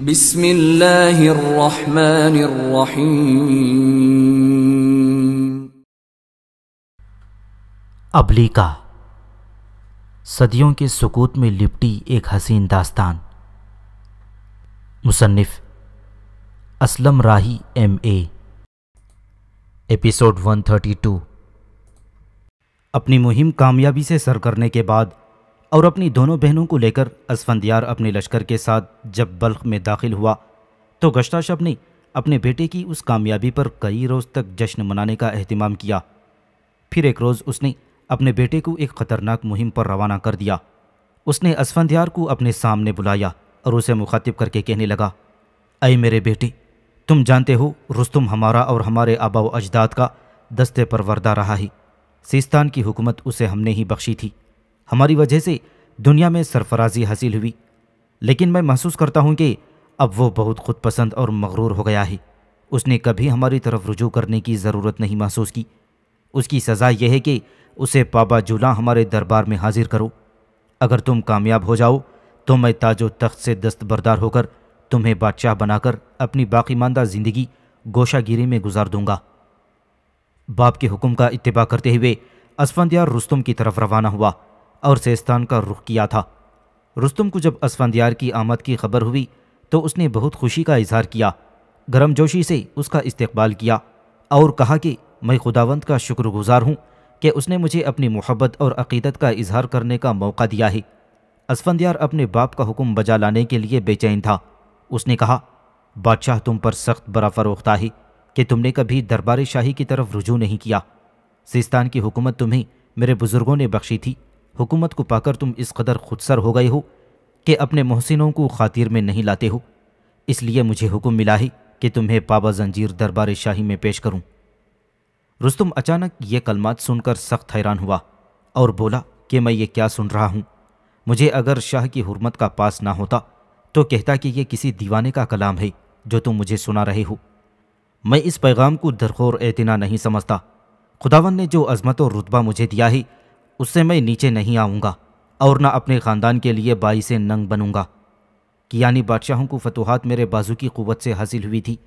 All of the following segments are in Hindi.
बिस्मिल्लाहिर्रहमानिर्रहीम अबलीका सदियों के सुकूत में लिपटी एक हसीन दास्तान मुसन्फ Aslam Rahi M A episode 132 अपनी मुहिम कामयाबी से सर करने के बाद और अपनी दोनों बहनों को लेकर असफंदियार अपने लश्कर के साथ जब बल्ख में दाखिल हुआ तो गश्ता शब ने अपने बेटे की उस कामयाबी पर कई रोज़ तक जश्न मनाने का अहतमाम किया फिर एक रोज़ उसने अपने बेटे को एक ख़तरनाक मुहिम पर रवाना कर दिया उसने असफंदियार को अपने सामने बुलाया और उसे मुखातिब करके कहने लगा अय मेरे बेटे तुम जानते हो रुस्तुम हमारा और हमारे आबाव अजदाद का दस्ते पर वरदा रहा है सिस्तान की हुकूमत उसे हमने ही बख्शी थी हमारी वजह से दुनिया में सरफराजी हासिल हुई लेकिन मैं महसूस करता हूँ कि अब वो बहुत खुद पसंद और मगरूर हो गया है उसने कभी हमारी तरफ रुजू करने की ज़रूरत नहीं महसूस की उसकी सज़ा यह है कि उसे पाबा जुला हमारे दरबार में हाजिर करो अगर तुम कामयाब हो जाओ तो मैं ताजो तख्त से दस्तबरदार होकर तुम्हें बादशाह बनाकर अपनी बाकीमानदा ज़िंदगी गोशागिरी में गुजार दूंगा बाप के हुक्म का इतबा करते हुए असफंदियार रुस्तम की तरफ रवाना हुआ और सेस्तान का रुख किया था रुस्तम को जब असफंदियार की आमद की खबर हुई तो उसने बहुत खुशी का इजहार किया गर्मजोशी से उसका इस्तकबाल किया और कहा कि मैं खुदावंत का शुक्रगुजार हूँ कि उसने मुझे अपनी मोहब्बत और अकीदत का इजहार करने का मौका दिया है असफंदियार अपने बाप का हुक्म बजा लाने के लिए बेचैन था उसने कहा बादशाह तुम पर सख्त बरा फरोख्ता है कि तुमने कभी दरबार शाही की तरफ रुजू नहीं किया सिस्तान की हुकूमत तुम्हें मेरे बुज़ुर्गों ने बख्शी थी हुकूमत को पाकर तुम इस कदर खुदसर हो गए हो कि अपने मोहसिनों को खातिर में नहीं लाते हो इसलिए मुझे हुक्म मिला ही कि तुम्हें पाबा जंजीर दरबार शाही में पेश करूं रुस्तुम अचानक ये कलमात सुनकर सख्त हैरान हुआ और बोला कि मैं ये क्या सुन रहा हूँ मुझे अगर शाह की हुरमत का पास ना होता तो कहता कि यह किसी दीवाने का कलाम है जो तुम मुझे सुना रहे हो मैं इस पैगाम को दरखोर एतना नहीं समझता खुदावन ने जो अजमत और रुतबा मुझे दिया है उससे मैं नीचे नहीं आऊँगा और ना अपने ख़ानदान के लिए बाई से नंग बनूँगा यानी बादशाहों को फतूहत मेरे बाजू की क़वत से हासिल हुई थी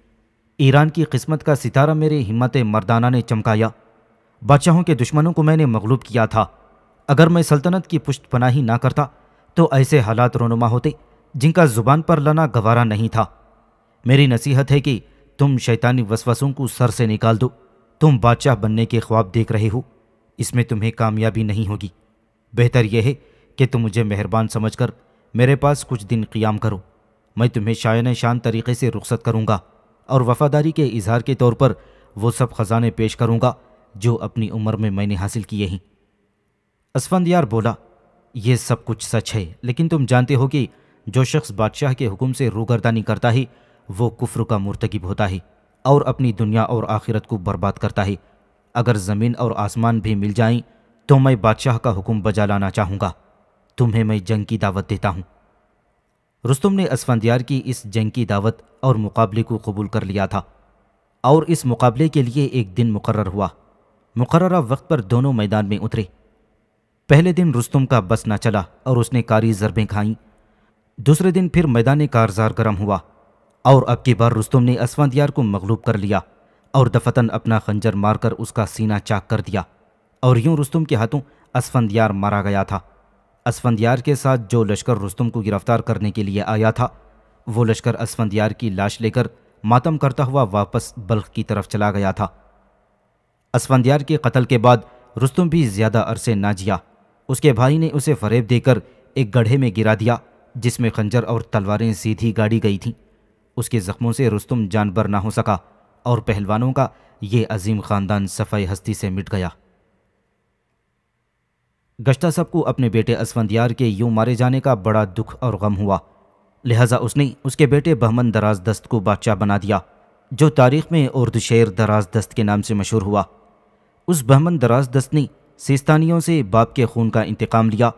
ईरान की किस्मत का सितारा मेरे हिम्मत मर्दाना ने चमकाया बादशाहों के दुश्मनों को मैंने मगलूब किया था अगर मैं सल्तनत की पुष्ट पनाही ना करता तो ऐसे हालात रोनुमा होते जिनका ज़ुबान पर लाना गवारा नहीं था मेरी नसीहत है कि तुम शैतानी वसवसों को सर से निकाल दो तुम बादशाह बनने के ख्वाब देख रहे हो इसमें तुम्हें कामयाबी नहीं होगी बेहतर यह है कि तुम मुझे मेहरबान समझकर मेरे पास कुछ दिन क़ियाम करो मैं तुम्हें शायन शान तरीके से रुखसत करूँगा और वफादारी के इजहार के तौर पर वो सब ख़जाने पेश करूँगा जो अपनी उम्र में मैंने हासिल किए हैं असफंद यार बोला ये सब कुछ सच है लेकिन तुम जानते हो कि जो शख्स बादशाह के हुक्म से रूगर्दानी करता है वो कुफ्र का मुर्तकब होता है और अपनी दुनिया और आखिरत को बर्बाद करता है अगर ज़मीन और आसमान भी मिल जाएं तो मैं बादशाह का हुक्म बजा लाना चाहूँगा तुम्हें मैं जंग की दावत देता हूँ रुस्तम ने असफंदियार की इस जंग की दावत और मुकाबले को कबूल कर लिया था और इस मुकाबले के लिए एक दिन मुकर हुआ मुकर्रा वक्त पर दोनों मैदान में उतरे पहले दिन रुस्तम का बस ना चला और उसने कारी जरबें खाईं दूसरे दिन फिर मैदान कारजार गर्म हुआ और अब की बार रुस्तम ने असफंदियार को मकलूब कर लिया और दफतन अपना खंजर मारकर उसका सीना चाक कर दिया और यूं रुस्तुम के हाथों असफंदयार मारा गया था असफंदयार के साथ जो लश्कर रुस्तुम को गिरफ्तार करने के लिए आया था वो लश्कर असफंदयार की लाश लेकर मातम करता हुआ वापस बल्ख की तरफ चला गया था असफंदयार के कत्ल के बाद रुस्तुम भी ज़्यादा अरसे ना जिया उसके भाई ने उसे फरेब देकर एक गढ़े में गिरा दिया जिसमें खंजर और तलवारें सीधी गाड़ी गई थीं उसके ज़ख्मों से रुस्तुम जानबर ना हो सका और पहलवानों का यह अजीम ख़ानदान सफ़ाई हस्ती से मिट गया गश्ता साहब को अपने बेटे यार के यूं मारे जाने का बड़ा दुख और गम हुआ लिहाजा उसने उसके बेटे बहमन दराज दस्त को बादशाह बना दिया जो तारीख में उर्द शेर दराज दस्त के नाम से मशहूर हुआ उस बहमन दराज दस्त ने सिस्तानियों से बाप के खून का इंतकाम लिया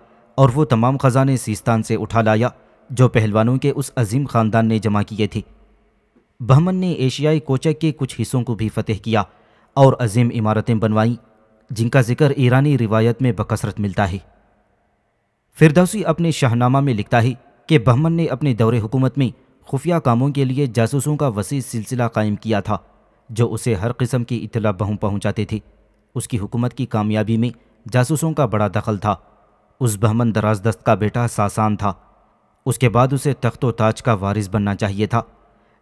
और वो तमाम ख़जाने सिस्तान से उठा लाया जो पहलवानों के उस अजीम ख़ानदान ने जमा किए थे बहमन ने एशियाई कोचक के कुछ हिस्सों को भी फतेह किया और अजीम इमारतें बनवाईं जिनका जिक्र ईरानी रिवायत में बकसरत मिलता है फिरदौसी अपने शाहनामा में लिखता है कि बहमन ने अपने दौरे हुकूमत में खुफिया कामों के लिए जासूसों का वसी सिलसिला कायम किया था जो उसे हर किस्म की इतला बहु पहुँचाते थे उसकी हुकूमत की कामयाबी में जासूसों का बड़ा दखल था उस बहमन दराज दस्त का बेटा सासान था उसके बाद उसे तख्तो ताज का वारिस बनना चाहिए था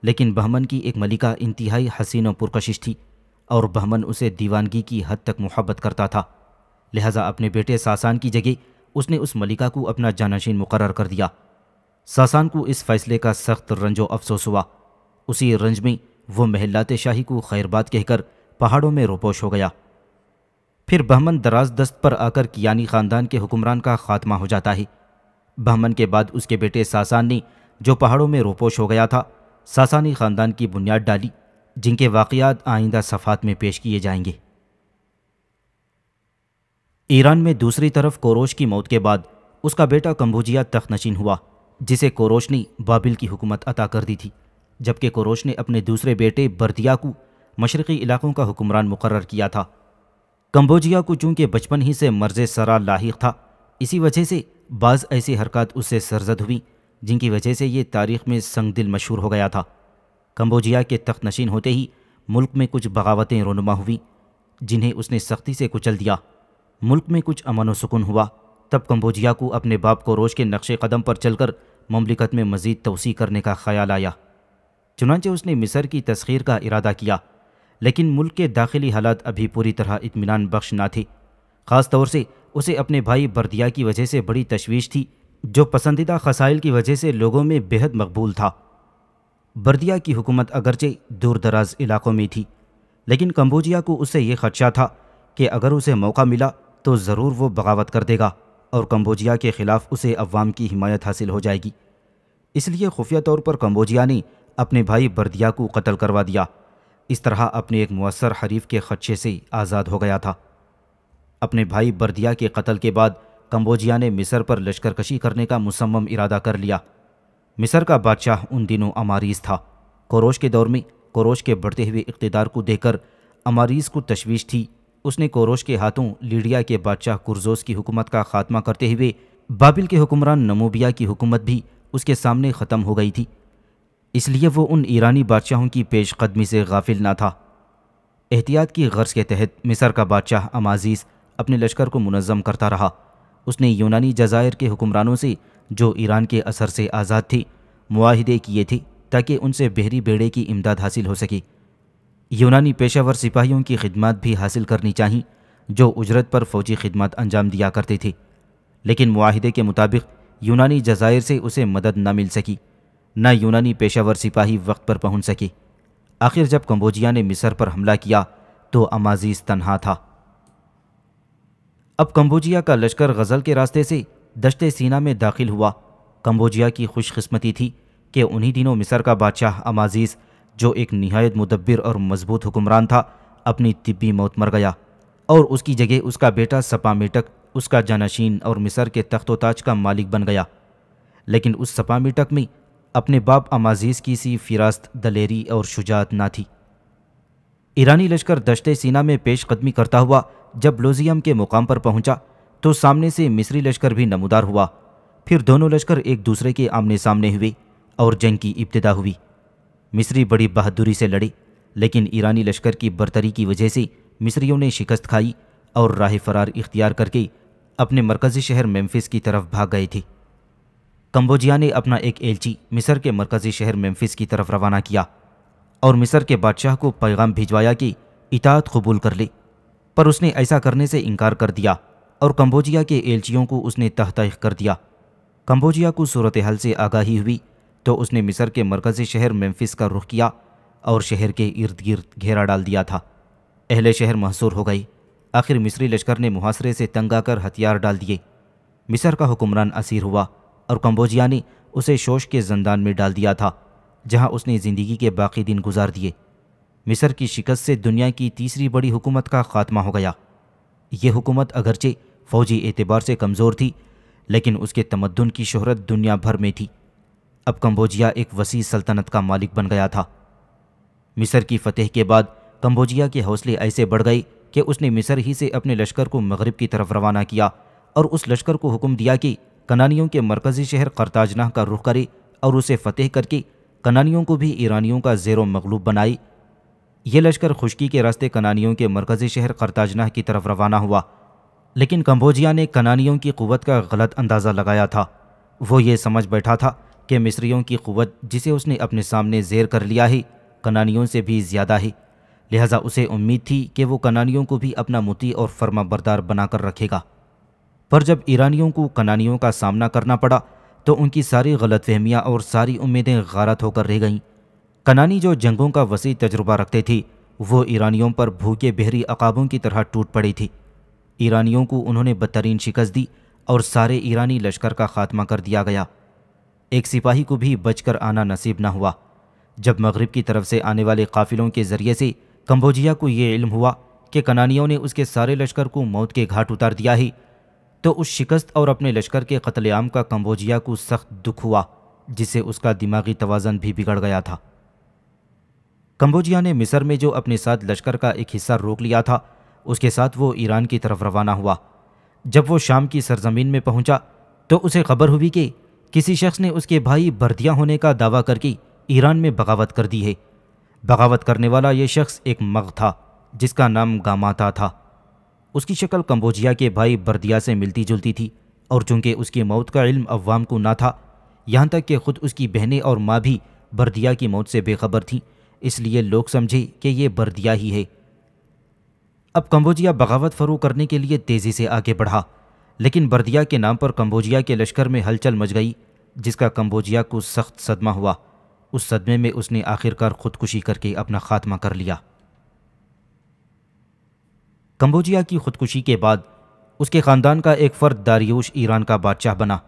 लेकिन बहमन की एक मलिका इंतहाई हसीन और पुरकशिश थी और बहमन उसे दीवानगी की हद तक मोहब्बत करता था लिहाजा अपने बेटे सासान की जगह उसने उस मलिका को अपना जानशीन मुकर कर दिया सासान को इस फैसले का सख्त रंजो अफसोस हुआ उसी रंज में वह महिलात शाही को खैरबाद कहकर पहाड़ों में रोपोश हो गया फिर बहमन दराज दस्त पर आकर कियानी ख़ानदान के हुक्मरान का खात्मा हो जाता है बहमन के बाद उसके बेटे सासान ने जो पहाड़ों में रोपोश हो गया था सासानी ख़ानदान की बुनियाद डाली जिनके वाकयात आइंदा सफ़ात में पेश किए जाएंगे ईरान में दूसरी तरफ कोरोश की मौत के बाद उसका बेटा कम्बोजिया नशीन हुआ जिसे कोरोश ने बाबिल की हुकूमत अता कर दी थी जबकि कोरोश ने अपने दूसरे बेटे बर्दिया को मशरक़ी इलाकों का हुक्मरान मुकर किया था कम्बोजिया को चूंकि बचपन ही से मर्ज सरा लाक था इसी वजह से बाज़ ऐसी हरकत उससे सरजद हुई जिनकी वजह से ये तारीख में संग दिल मशहूर हो गया था कम्बोजिया के तख्त नशीन होते ही मुल्क में कुछ बगावतें रोनुमा हुई जिन्हें उसने सख्ती से कुचल दिया मुल्क में कुछ अमन व सुकून हुआ तब कम्बोजिया को अपने बाप को रोज के नक्शे कदम पर चलकर ममलिकत में मज़ीद तोसी करने का ख्याल आया चुनाचे उसने मिसर की तस्खीर का इरादा किया लेकिन मुल्क के दाखिली हालात अभी पूरी तरह इतमान बख्श ना थे ख़ास तौर से उसे अपने भाई बर्दिया की वजह से बड़ी तशवीश थी जो पसंदीदा खसाइल की वजह से लोगों में बेहद मकबूल था बर्दिया की हुकूमत अगरचे दूर दराज इलाकों में थी लेकिन कम्बोजिया को उससे ये खदशा था कि अगर उसे मौका मिला तो ज़रूर वो बगावत कर देगा और कम्बोजिया के ख़िलाफ़ उसे अवाम की हिमायत हासिल हो जाएगी इसलिए खुफिया तौर पर कम्बोजिया ने अपने भाई बर्दिया को कत्ल करवा दिया इस तरह अपने एक मवसर हरीफ के खदशे से आज़ाद हो गया था अपने भाई बर्दिया के कत्ल के बाद कंबोजिया ने मिस्र पर लश्कर कशी करने का मुसम्म इरादा कर लिया मिस्र का बादशाह उन दिनों अमारीज था कोरोश के दौर में कोरोश के बढ़ते हुए इकतदार को देखकर अमारीज को तशवीश थी उसने कोरोश के हाथों लीडिया के बादशाह कुरजोस की हुकूमत का खात्मा करते हुए बाबिल के हुक्मरान नमोबिया की हुकूमत भी उसके सामने ख़त्म हो गई थी इसलिए वो उन ईरानी बादशाहों की पेश कदमी से गाफिल ना था एहतियात की गर्ज के तहत मिसर का बादशाह अमाजीज़ अपने लश्कर को मुनज़म करता रहा उसने यूनानी जजायर के हुक्मरानों से जो ईरान के असर से आज़ाद थी मुआहदे किए थे ताकि उनसे बहरी बेड़े की इमदाद हासिल हो सके यूनानी पेशावर सिपाहियों की खिदमत भी हासिल करनी चाहिए जो उजरत पर फौजी खिदमत अंजाम दिया करते थे लेकिन माहदे के मुताबिक यूनानी जजायर से उसे मदद न मिल सकी न यूनानी पेशावर सिपाही वक्त पर पहुंच सके आखिर जब कंबोजिया ने मिस्र पर हमला किया तो अमाजीज़ तनहा था अब कंबोजिया का लश्कर गज़ल के रास्ते से दश्ते सीना में दाखिल हुआ कंबोजिया की खुशकस्मती थी कि उन्हीं दिनों मिसर का बादशाह अमाजीज़ जो एक नहायत मुदब्बिर और मजबूत हुक्मरान था अपनी तिब्बी मौत मर गया और उसकी जगह उसका बेटा सपा मेटक उसका जानशीन और मिसर के तख्त ताज का मालिक बन गया लेकिन उस सपा मेटक में अपने बाप अमाजीज़ की सी फिरास्त दलेरी और शुजात ना थी ईरानी लश्कर दश्ते सीना में पेश कदमी करता हुआ जब लोजियम के मुकाम पर पहुंचा तो सामने से मिस्री लश्कर भी नमूदार हुआ फिर दोनों लश्कर एक दूसरे के आमने सामने हुए और जंग की इब्तदा हुई मिस्री बड़ी बहादुरी से लड़े लेकिन ईरानी लश्कर की बरतरी की वजह से मिस्रियों ने शिकस्त खाई और राह फरार इख्तियार करके अपने मरकज़ी शहर मेम्फिस की तरफ भाग गए थे कम्बोजिया ने अपना एक एलची मिस्र के मरकज़ी शहर मेम्फिस की तरफ रवाना किया और मिस्र के बादशाह को पैगाम भिजवाया कि इतात कबूल कर ले पर उसने ऐसा करने से इनकार कर दिया और कंबोजिया के एलचियों को उसने तहत कर दिया कंबोजिया को सूरत हाल से आगाही हुई तो उसने मिस्र के मरकज़ी शहर मेम्फिस का रुख किया और शहर के इर्द गिर्द घेरा डाल दिया था अहले शहर महसूर हो गई आखिर मिस्री लश्कर ने मुहासरे से तंग आकर हथियार डाल दिए मिस्र का हुक्मरान असीर हुआ और कंबोजिया ने उसे शोश के जंदान में डाल दिया था जहां उसने ज़िंदगी के बाकी दिन गुजार दिए मिस्र की शिकस्त से दुनिया की तीसरी बड़ी हुकूमत का खात्मा हो गया ये हुकूमत अगरचे फ़ौजी एतबार से कमज़ोर थी लेकिन उसके तमद्दन की शहरत दुनिया भर में थी अब कम्बोजिया एक वसी सल्तनत का मालिक बन गया था मिस्र की फतेह के बाद कम्बोजिया के हौसले ऐसे बढ़ गए कि उसने मिस्र ही से अपने लश्कर को मगरब की तरफ रवाना किया और उस लश्कर को हुक्म दिया कि कनानियों के मरकज़ी शहर करताजनाह का रुख करे और उसे फतेह करके कनानियों को भी ईरानियों का जेर मकलूब बनाई ये लश्कर खुश्की के रास्ते कनानियों के मरकज़ी शहर करताजनाह की तरफ रवाना हुआ लेकिन कम्बोजिया ने कनानियों की क़वत का गलत अंदाज़ा लगाया था वो ये समझ बैठा था कि मिस्रियों की क़वत जिसे उसने अपने सामने जेर कर लिया ही कनानियों से भी ज़्यादा ही लिहाजा उसे उम्मीद थी कि वो कनानियों को भी अपना मुती और फर्मा बरदार बनाकर रखेगा पर जब ईरानियों को कनानियों का सामना करना पड़ा तो उनकी सारी गलत फहमियाँ और सारी उम्मीदें गारत होकर रह गईं कनानी जो जंगों का वसी तजुर्बा रखते थी वो ईरानियों पर भूखे बहरी अकाबों की तरह टूट पड़ी थी ईरानियों को उन्होंने बदतरीन शिकस्त दी और सारे ईरानी लश्कर का खात्मा कर दिया गया एक सिपाही को भी बचकर आना नसीब ना हुआ जब मगरब की तरफ से आने वाले काफिलों के ज़रिए से कम्बोजिया को ये इल्म हुआ कि कनानियों ने उसके सारे लश्कर को मौत के घाट उतार दिया ही तो उस शिकस्त और अपने लश्कर के कत्लेम का कंबोजिया को सख्त दुख हुआ जिससे उसका दिमागी तोज़न भी बिगड़ गया था कंबोजिया ने मिस्र में जो अपने साथ लश्कर का एक हिस्सा रोक लिया था उसके साथ वो ईरान की तरफ रवाना हुआ जब वो शाम की सरजमीन में पहुंचा तो उसे खबर हुई कि किसी शख्स ने उसके भाई बर्दिया होने का दावा करके ईरान में बगावत कर दी है बगावत करने वाला ये शख्स एक मग था जिसका नाम गामाता था उसकी शक्ल कंबोजिया के भाई बर्दिया से मिलती जुलती थी और चूंकि उसकी मौत का इल्म अवाम को ना था यहाँ तक कि खुद उसकी बहनें और माँ भी बर्दिया की मौत से बेखबर थीं इसलिए लोग समझे कि ये बर्दिया ही है अब कंबोजिया बगावत फरू करने के लिए तेज़ी से आगे बढ़ा लेकिन बर्दिया के नाम पर कंबोजिया के लश्कर में हलचल मच गई जिसका कंबोजिया को सख्त सदमा हुआ उस सदमे में उसने आखिरकार ख़ुदकुशी करके अपना खात्मा कर लिया कंबोजिया की खुदकुशी के बाद उसके ख़ानदान का एक फ़र्द दारियोश ईरान का बादशाह बना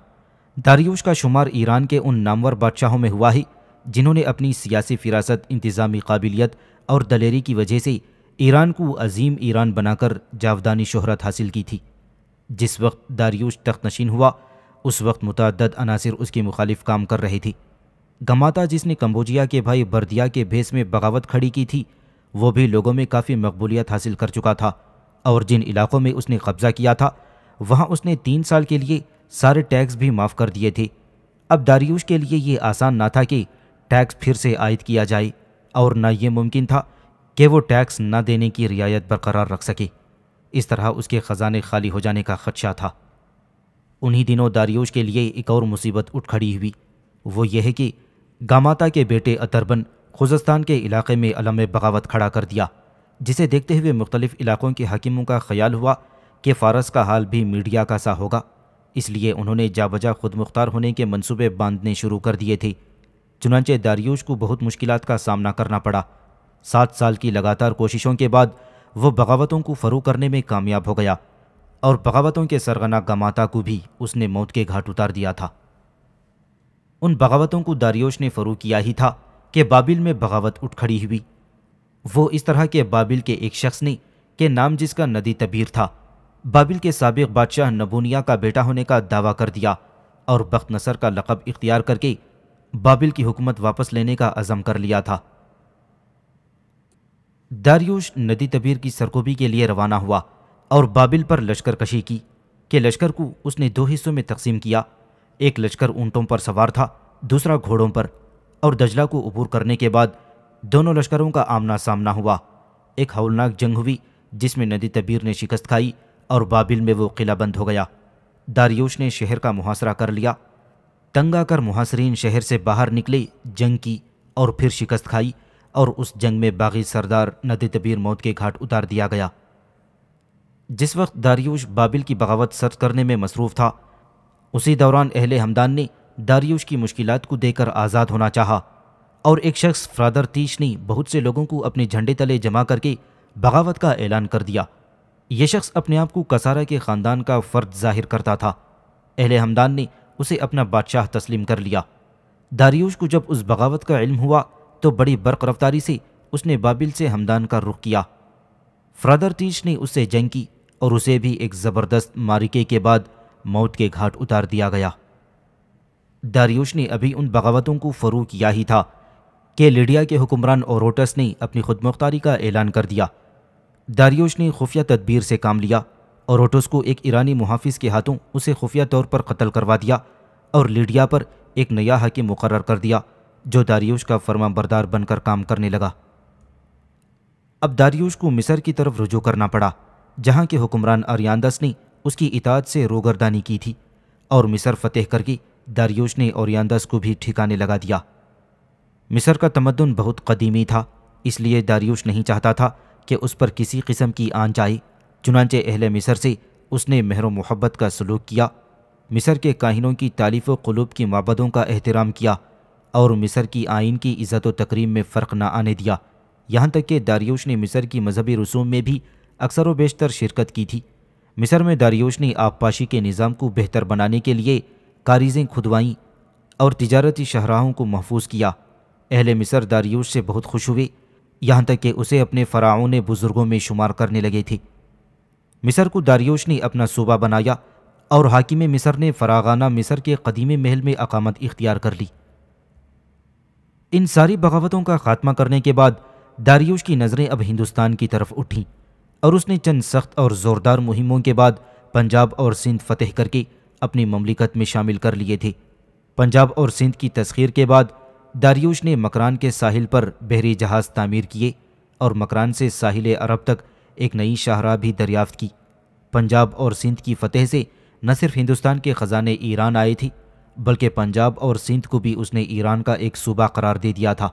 दारियोश का शुमार ईरान के उन नामवर बादशाहों में हुआ ही जिन्होंने अपनी सियासी फिरासत इंतज़ामी काबिलियत और दलेरी की वजह से ईरान को अजीम ईरान बनाकर जावदानी शहरत हासिल की थी जिस वक्त दारियोश तख्त नशीन हुआ उस वक्त मुतद अनासर उसके मुखालिफ काम कर रही थी गमाता जिसने कम्बोजिया के भाई बर्दिया के भेस में बगावत खड़ी की थी वो भी लोगों में काफ़ी मकबूलियत हासिल कर चुका था और जिन इलाकों में उसने कब्जा किया था वहाँ उसने तीन साल के लिए सारे टैक्स भी माफ़ कर दिए थे अब दारियूश के लिए ये आसान ना था कि टैक्स फिर से आयद किया जाए और न ये मुमकिन था कि वो टैक्स न देने की रियायत बरकरार रख सके इस तरह उसके ख़जाने खाली हो जाने का खदशा था उन्हीं दिनों दारियोश के लिए एक और मुसीबत उठ खड़ी हुई वो यह है कि गामाता के बेटे अतरबन खुजस्तान के इलाके में अलम बगावत खड़ा कर दिया जिसे देखते हुए मुख्तलिफ़ इलाक़ों के हकीमों का ख्याल हुआ कि फ़ारस का हाल भी मीडिया का सा होगा इसलिए उन्होंने जा बजा खुद मुख्तार होने के मनसूबे बांधने शुरू कर दिए थे चुनाचे दारियोश को बहुत मुश्किल का सामना करना पड़ा सात साल की लगातार कोशिशों के बाद वह बगावतों को फ़रू करने में कामयाब हो गया और बगावतों के सरगना गमाता को भी उसने मौत के घाट उतार दिया था उन बगावतों को दारियोश ने फ़रू किया ही था कि बाबिल में बगावत उठ खड़ी हुई वो इस तरह के बाबिल के एक शख्स ने के नाम जिसका नदी तबीर था बाबिल के सबक बादशाह नबूनिया का बेटा होने का दावा कर दिया और बख्त नसर का लकब इख्तियार करके बाबिल की हुकूमत वापस लेने का अज़म कर लिया था दारियूश नदी तबीर की सरकोबी के लिए रवाना हुआ और बाबिल पर लश्कर कशी की के लश्कर को उसने दो हिस्सों में तकसीम किया एक लश्कर ऊंटों पर सवार था दूसरा घोड़ों पर और दजला को अबूर करने के बाद दोनों लश्करों का आमना सामना हुआ एक हौलनाक जंग हुई जिसमें नदी तबीर ने शिकस्त खाई और बाबिल में वो किला बंद हो गया दारियोश ने शहर का मुहासरा कर लिया तंगा कर मुहासरीन शहर से बाहर निकले जंग की और फिर शिकस्त खाई और उस जंग में बागी सरदार नदी तबीर मौत के घाट उतार दिया गया जिस वक्त दारियूश बाबिल की बगावत सर्च करने में मसरूफ़ था उसी दौरान अहले हमदान ने दारियूश की मुश्किलात को देकर आज़ाद होना चाहा और एक शख्स फ्रादर तीश ने बहुत से लोगों को अपने झंडे तले जमा करके बगावत का ऐलान कर दिया यह शख्स अपने आप को कसारा के ख़ानदान का फ़र्द जाहिर करता था अहल हमदान ने उसे अपना बादशाह तस्लीम कर लिया दारियूश को जब उस बगावत का इल्म हुआ तो बड़ी बर्क रफ्तारी से उसने बाबिल से हमदान का रुख किया फ्रादर तीश ने उससे जंग की और उसे भी एक ज़बरदस्त मारिके के बाद मौत के घाट उतार दिया गया दारियोश ने अभी उन बगावतों को फ़रू किया ही था कि लीडिया के हुक्मरान ओरोटस ने अपनी खुदमुख्तारी का ऐलान कर दिया दारियोश ने खुफिया तदबीर से काम लिया औरटस को एक ईरानी मुहाफिज के हाथों उसे खुफिया तौर पर कत्ल करवा दिया और लीडिया पर एक नया हकीम मुकर कर दिया जो दारियोश का फर्मा बरदार बनकर काम करने लगा अब दारियोश को मिसर की तरफ रुजू करना पड़ा जहाँ के हुक्मरान अरियांदस ने उसकी इताद से रोगरदानी की थी और मिसर फतेह करके दारियोश ने औरियांदस को भी ठिकाने लगा दिया मिस्र का तमदन बहुत कदीमी था इसलिए दारियूश नहीं चाहता था कि उस पर किसी किस्म की आंच आई चुनाचे अहल मिसर से उसने मेहर मोहब्बत का सलूक किया मिसर के काहिनों की तारीफ़ क़लूब की मबदों का एहतराम किया और मिसर की आइन की इज़्ज़त व तकरीम में फ़र्क न आने दिया यहाँ तक कि दारियोश ने मिसर की मजहबी रसूम में भी अक्सर व बेशतर शिरकत की थी मिसर में दारियोश ने आबपाशी के निज़ाम को बेहतर बनाने के लिए कारीज़ें खुदवाईं और तजारती शहराहों को महफूज किया अहले मिसर दारियूस से बहुत खुश हुए यहाँ तक कि उसे अपने फ़राओं ने बुज़ुर्गों में शुमार करने लगे थे मिसर को दारियोश ने अपना सूबा बनाया और हाकिम मिसर ने फरागाना मिसर के कदीम महल में अकामत इख्तियार कर ली इन सारी बगावतों का खात्मा करने के बाद दारियोश की नज़रें अब हिंदुस्तान की तरफ उठीं और उसने चंद सख्त और ज़ोरदार मुहिमों के बाद पंजाब और सिंध फतेह करके अपनी ममलिकत में शामिल कर लिए थे पंजाब और सिंध की तस्खीर के बाद दारियोश ने मकरान के साहिल पर बहरी जहाज़ तामीर किए और मकरान से साहिल अरब तक एक नई शाहरा भी दरियाफ्त की पंजाब और सिंध की फतेह से न सिर्फ हिंदुस्तान के ख़जाने ईरान आए थे बल्कि पंजाब और सिंध को भी उसने ईरान का एक सूबा करार दे दिया था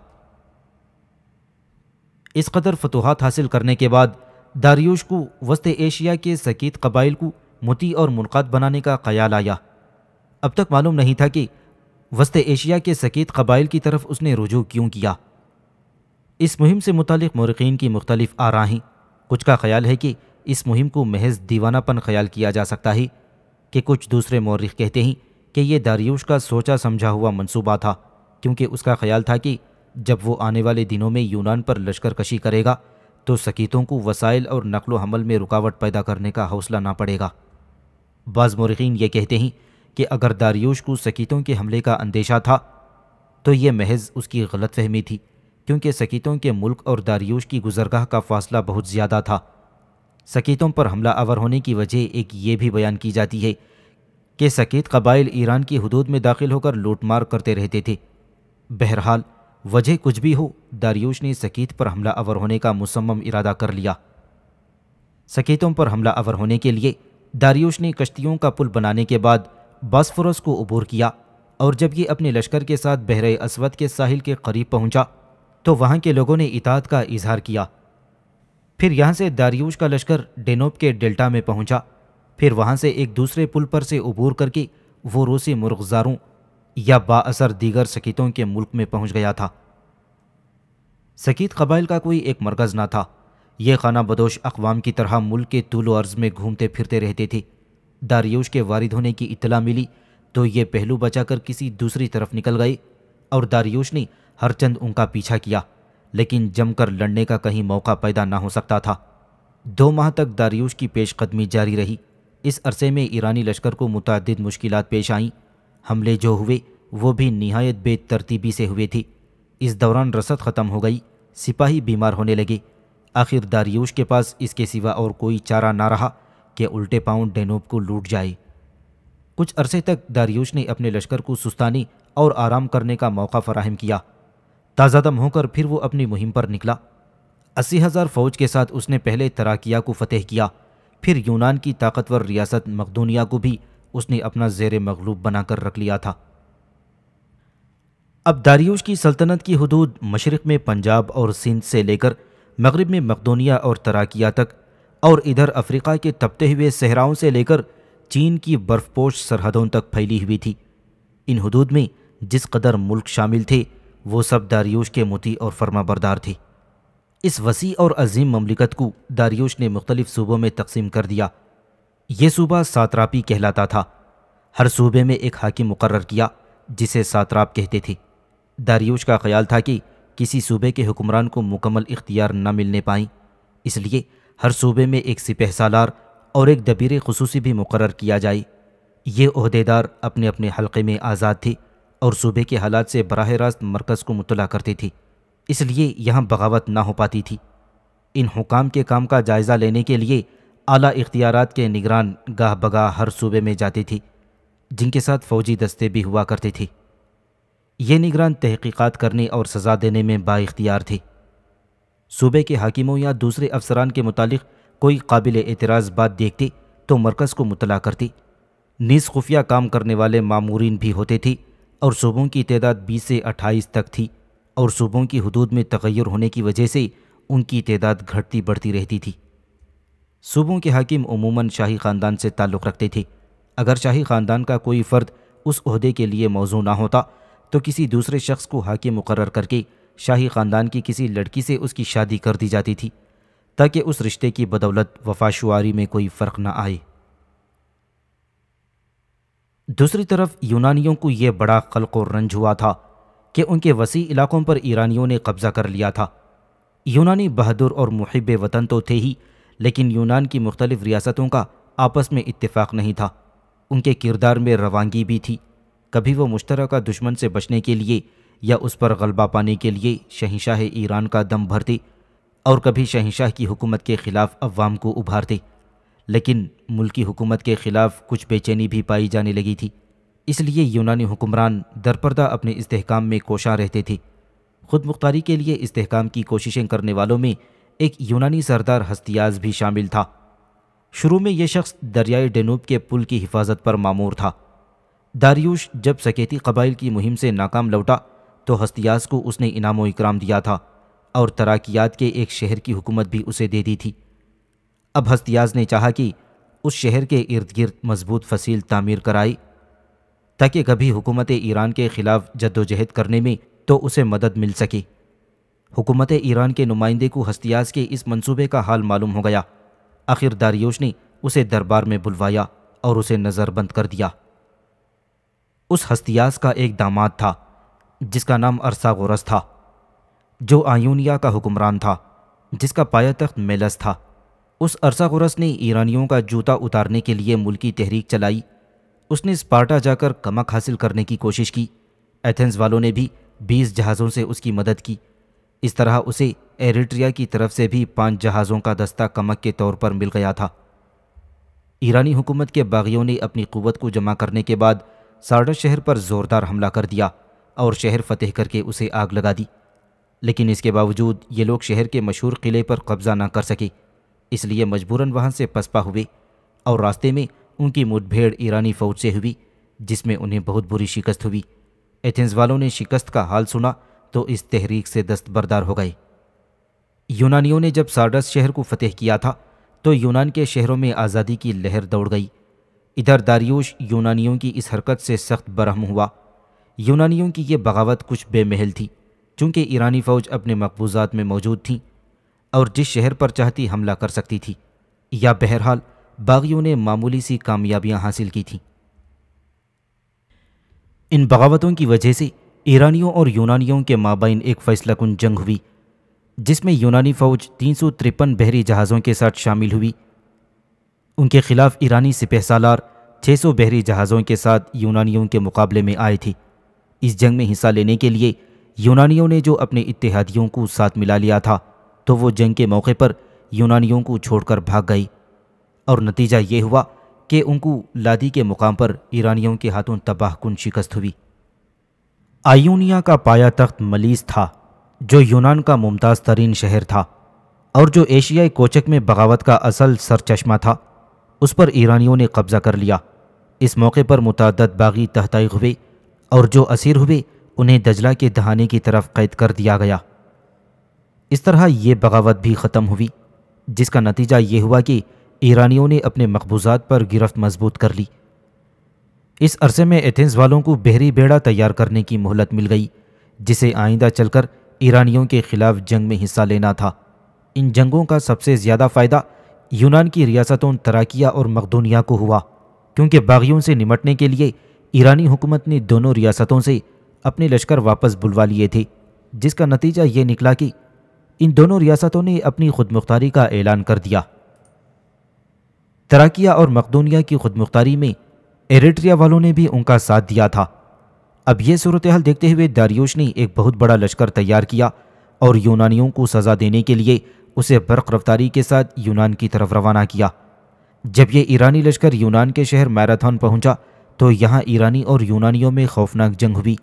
इस कदर फतूहत हासिल करने के बाद दारियोश को वस्त एशिया के सकीत कबाइल को मुती और मुनक़ाद बनाने का ख्याल आया अब तक मालूम नहीं था कि वस्त एशिया के सकीत कबाइल की तरफ उसने रुजू क्यों किया इस मुहिम से मुतल मौरखीन की मुख्तलिफ आराहें कुछ का ख्याल है कि इस मुहिम को महज दीवानापन ख्याल किया जा सकता है कि कुछ दूसरे मौरख कहते हैं कि यह दारियूश का सोचा समझा हुआ मनसूबा था क्योंकि उसका ख्याल था कि जब वो आने वाले दिनों में यूनान पर लश्कर कशी करेगा तो सकीतों को वसाइल और नकलो हमल में रुकावट पैदा करने का हौसला ना पड़ेगा बाज़ मौरखीन ये कहते हैं कि अगर दारियोश को सकीतों के हमले का अंदेशा था तो यह महज उसकी गलत फहमी थी क्योंकि सकीतों के मुल्क और दारियोश की गुजरगाह का फासला बहुत ज़्यादा था सकीतों पर हमला आवर होने की वजह एक ये भी बयान की जाती है कि सकीत कबाइल ईरान की हदूद में दाखिल होकर लूटमार करते रहते थे बहरहाल वजह कुछ भी हो दारियोश ने सकीत पर हमला आवर होने का मुसम इरादा कर लिया सकीतों पर हमला आवर होने के लिए दारियोश ने कश्तियों का पुल बनाने के बाद बासफोरस को अबूर किया और जब ये अपने लश्कर के साथ बहरे असवद के साहिल के करीब पहुंचा तो वहाँ के लोगों ने इताद का इजहार किया फिर यहाँ से दारियूश का लश्कर डेनोब के डेल्टा में पहुँचा फिर वहाँ से एक दूसरे पुल पर से अबूर करके वो रूसी मुर्गजारों या बासर दीगर सकीतों के मुल्क में पहुँच गया था सकीत कबाइल का कोई एक मरकज़ ना था ये खाना बदोश अकवाम की तरह मुल्क के तूलो अर्ज़ में घूमते फिरते रहती थी दारियोश के वारिद होने की इतला मिली तो ये पहलू बचाकर किसी दूसरी तरफ निकल गए और दारियोश ने हरचंद उनका पीछा किया लेकिन जमकर लड़ने का कहीं मौका पैदा ना हो सकता था दो माह तक दारियोश की पेशकदमी जारी रही इस अरसे में ईरानी लश्कर को मुतद मुश्किल पेश आईं हमले जो हुए वो भी नहायत बेतरतीबी से हुए थे इस दौरान रसद ख़त्म हो गई सिपाही बीमार होने लगे आखिर दारियोश के पास इसके सिवा और कोई चारा ना रहा के उल्टे पांव डेनोब को लूट जाए कुछ अरसे तक दारियोश ने अपने लश्कर को सुस्तानी और आराम करने का मौका फराहम किया ताज़ादम होकर फिर वो अपनी मुहिम पर निकला अस्सी हज़ार फ़ौज के साथ उसने पहले तराकिया को फ़तेह किया फिर यूनान की ताकतवर रियासत मकदूनिया को भी उसने अपना जेर मगलूब बनाकर रख लिया था अब दारियोश की सल्तनत की हदूद मशरक़ में पंजाब और सिंध से लेकर मगरब में मकदूनिया और तराकिया तक और इधर अफ्रीका के तपते हुए सहराओं से लेकर चीन की बर्फपोश सरहदों तक फैली हुई थी इन हदूद में जिस कदर मुल्क शामिल थे वो सब दारियोश के मोती और फर्माबरदार थे इस वसी और अजीम ममलिकत को दारियोश ने मुख्तलिफ़ सूबों में तकसीम कर दिया ये सूबा सातरापी कहलाता था हर सूबे में एक हाकिम मुकर किया जिसे सातराप कहते थे दारियोश का ख्याल था कि किसी सूबे के हुक्मरान को मुकम्मल इख्तियार न मिलने पाएं इसलिए हर सूबे में एक सिपह सालार और एक दबीर खसूसी भी मुकर किया जाए ये अहदेदार अपने अपने हलके में आज़ाद थी और सूबे के हालात से बरह रास्त मरकज़ को मुतला करती थी इसलिए यहाँ बगावत ना हो पाती थी इन हुकाम के काम का जायज़ा लेने के लिए आला इख्तियारत के निगरान गाह बगाह हर सूबे में जाती थी जिनके साथ फ़ौजी दस्ते भी हुआ करती थी ये निगरान तहकीक़ात करने और सज़ा देने में बाख्तियार थी सूबे के हाकिमों या दूसरे अफसरान के मुतालिक कोई काबिल एतराज़ बात देखती तो मरकज़ को मुतला करती नीस खुफिया काम करने वाले मामूरीन भी होते थे और सूबों की तदाद बीस से अट्ठाईस तक थी और सूबों की हदूद में तगैर होने की वजह से उनकी तदाद घटती बढ़ती रहती थी सूबों के हाकिम उमूमन शाही ख़ानदान से ताल्लुक़ रखते थे अगर शाही ख़ानदान का कोई फ़र्द उस अहदे के लिए मौजू ना होता तो किसी दूसरे शख्स को हाकिम मुकर करके शाही ख़ानदान की किसी लड़की से उसकी शादी कर दी जाती थी ताकि उस रिश्ते की बदौलत वफाशुआरी में कोई फ़र्क न आए दूसरी तरफ यूनानियों को यह बड़ा खलक और रंज हुआ था कि उनके वसी इलाकों पर ईरानियों ने कब्ज़ा कर लिया था यूनानी बहादुर और महब वतन तो थे ही लेकिन यूनान की मुख्तलिफ़ रियासतों का आपस में इतफ़ाक़ नहीं था उनके किरदार में रवानगी भी थी कभी वो मुश्तरक दुश्मन से बचने के लिए या उस पर गलबा पाने के लिए शहनशाह ईरान का दम भरती और कभी शहनशाह की हुकूमत के ख़िलाफ़ अवाम को उभारती लेकिन मुल्की हुकूमत के ख़िलाफ़ कुछ बेचैनी भी पाई जाने लगी थी इसलिए यूनानी हुक्मरान दरपर्दा अपने इस्तेकाम में कोशा रहते थे खुद मुख्तारी के लिए इस्तेकाम की कोशिशें करने वालों में एक यूनानी सरदार हस्तियाज भी शामिल था शुरू में यह शख्स दरियाए डेनूब के पुल की हिफाजत पर मामूर था दारियूश जब सकेती कबाइल की मुहिम से नाकाम लौटा तो हस्तियाज को उसने इनाम इकराम दिया था और तराकियात के एक शहर की हुकूमत भी उसे दे दी थी अब हस्तियाज ने चाहा कि उस शहर के इर्द गिर्द मजबूत फसील तामीर कराई ताकि कभी हुकूमत ईरान के ख़िलाफ़ जद्दोजहद करने में तो उसे मदद मिल सके हुकूमत ईरान के नुमाइंदे को हस्तियाज के इस मंसूबे का हाल मालूम हो गया आखिर दारियोश ने उसे दरबार में बुलवाया और उसे नज़रबंद कर दिया उस हस्तियाज का एक दामाद था जिसका नाम अरसा गोरस था जो आयूनिया का हुक्मरान था जिसका पाया तख्त मेलस था उस अरसा गोरस ने ईरानियों का जूता उतारने के लिए मुल्की तहरीक चलाई उसने स्पार्टा जाकर कमक हासिल करने की कोशिश की एथेंस वालों ने भी बीस जहाज़ों से उसकी मदद की इस तरह उसे एरिट्रिया की तरफ से भी पांच जहाज़ों का दस्ता कमक के तौर पर मिल गया था ईरानी हुकूमत के बागियों ने अपनी क़वत को जमा करने के बाद सार्डस शहर पर ज़ोरदार हमला कर दिया और शहर फतेह करके उसे आग लगा दी लेकिन इसके बावजूद ये लोग शहर के मशहूर किले पर कब्ज़ा ना कर सके इसलिए मजबूरन वहाँ से पसपा हुए और रास्ते में उनकी मुठभेड़ ईरानी फ़ौज से हुई जिसमें उन्हें बहुत बुरी शिकस्त हुई एथेंस वालों ने शिकस्त का हाल सुना तो इस तहरीक से दस्तबरदार हो गए यूनानियों ने जब सार्डस शहर को फतेह किया था तो यूनान के शहरों में आज़ादी की लहर दौड़ गई इधर दारियोश यूनानियों की इस हरकत से सख्त बरहम हुआ यूनानियों की ये बगावत कुछ बेमहल थी चूँकि ईरानी फ़ौज अपने मकबूजात में मौजूद थी और जिस शहर पर चाहती हमला कर सकती थी या बहरहाल बागियों ने मामूली सी कामयाबियां हासिल की थीं इन बगावतों की वजह से ईरानियों और यूनानियों के माबाइन एक फैसला कन जंग हुई जिसमें यूनानी फ़ौज तीन बहरी जहाज़ों के साथ शामिल हुई उनके खिलाफ ईरानी सिपहसालार 600 बहरी जहाज़ों के साथ यूनानियों के मुकाबले में आए थी इस जंग में हिस्सा लेने के लिए यूनानियों ने जो अपने इतिहादियों को साथ मिला लिया था तो वो जंग के मौके पर यूनानियों को छोड़कर भाग गई और नतीजा ये हुआ कि उनको लादी के मुकाम पर ईरानियों के हाथों तबाहकुन शिकस्त हुई आयूनिया का पाया तख्त मलीस था जो यूनान का मुमताज़ तरीन शहर था और जो एशियाई कोचक में बगावत का असल सरचश्मा था उस पर ईरानियों ने कब्ज़ा कर लिया इस मौके पर मुतद बागी तहताई हुए और जो असीर हुए उन्हें दजला के दहाने की तरफ कैद कर दिया गया इस तरह ये बगावत भी ख़त्म हुई जिसका नतीजा ये हुआ कि ईरानियों ने अपने मकबूजात पर गिरफ्त मजबूत कर ली इस अरसे में एथेंस वालों को बहरी बेड़ा तैयार करने की मोहलत मिल गई जिसे आइंदा चलकर ईरानियों के खिलाफ जंग में हिस्सा लेना था इन जंगों का सबसे ज़्यादा फ़ायदा यूनान की रियासतों तराकिया और मकदूनिया को हुआ क्योंकि बागियों से निमटने के लिए ईरानी हुकूमत ने दोनों रियासतों से अपने लश्कर वापस बुलवा लिए थे जिसका नतीजा ये निकला कि इन दोनों रियासतों ने अपनी खुदमुख्तारी का ऐलान कर दिया तराकिया और मकदूनिया की खुदमुख्तारी में एरिट्रिया वालों ने भी उनका साथ दिया था अब यह सूरत हाल देखते हुए दारियोश ने एक बहुत बड़ा लश्कर तैयार किया और यूनानियों को सज़ा देने के लिए उसे बर्क रफ्तारी के साथ यूनान की तरफ रवाना किया जब यह ईरानी लश्कर यूनान के शहर मैराथन पहुंचा तो यहाँ ईरानी और यूनानियों में खौफनाक जंग हुई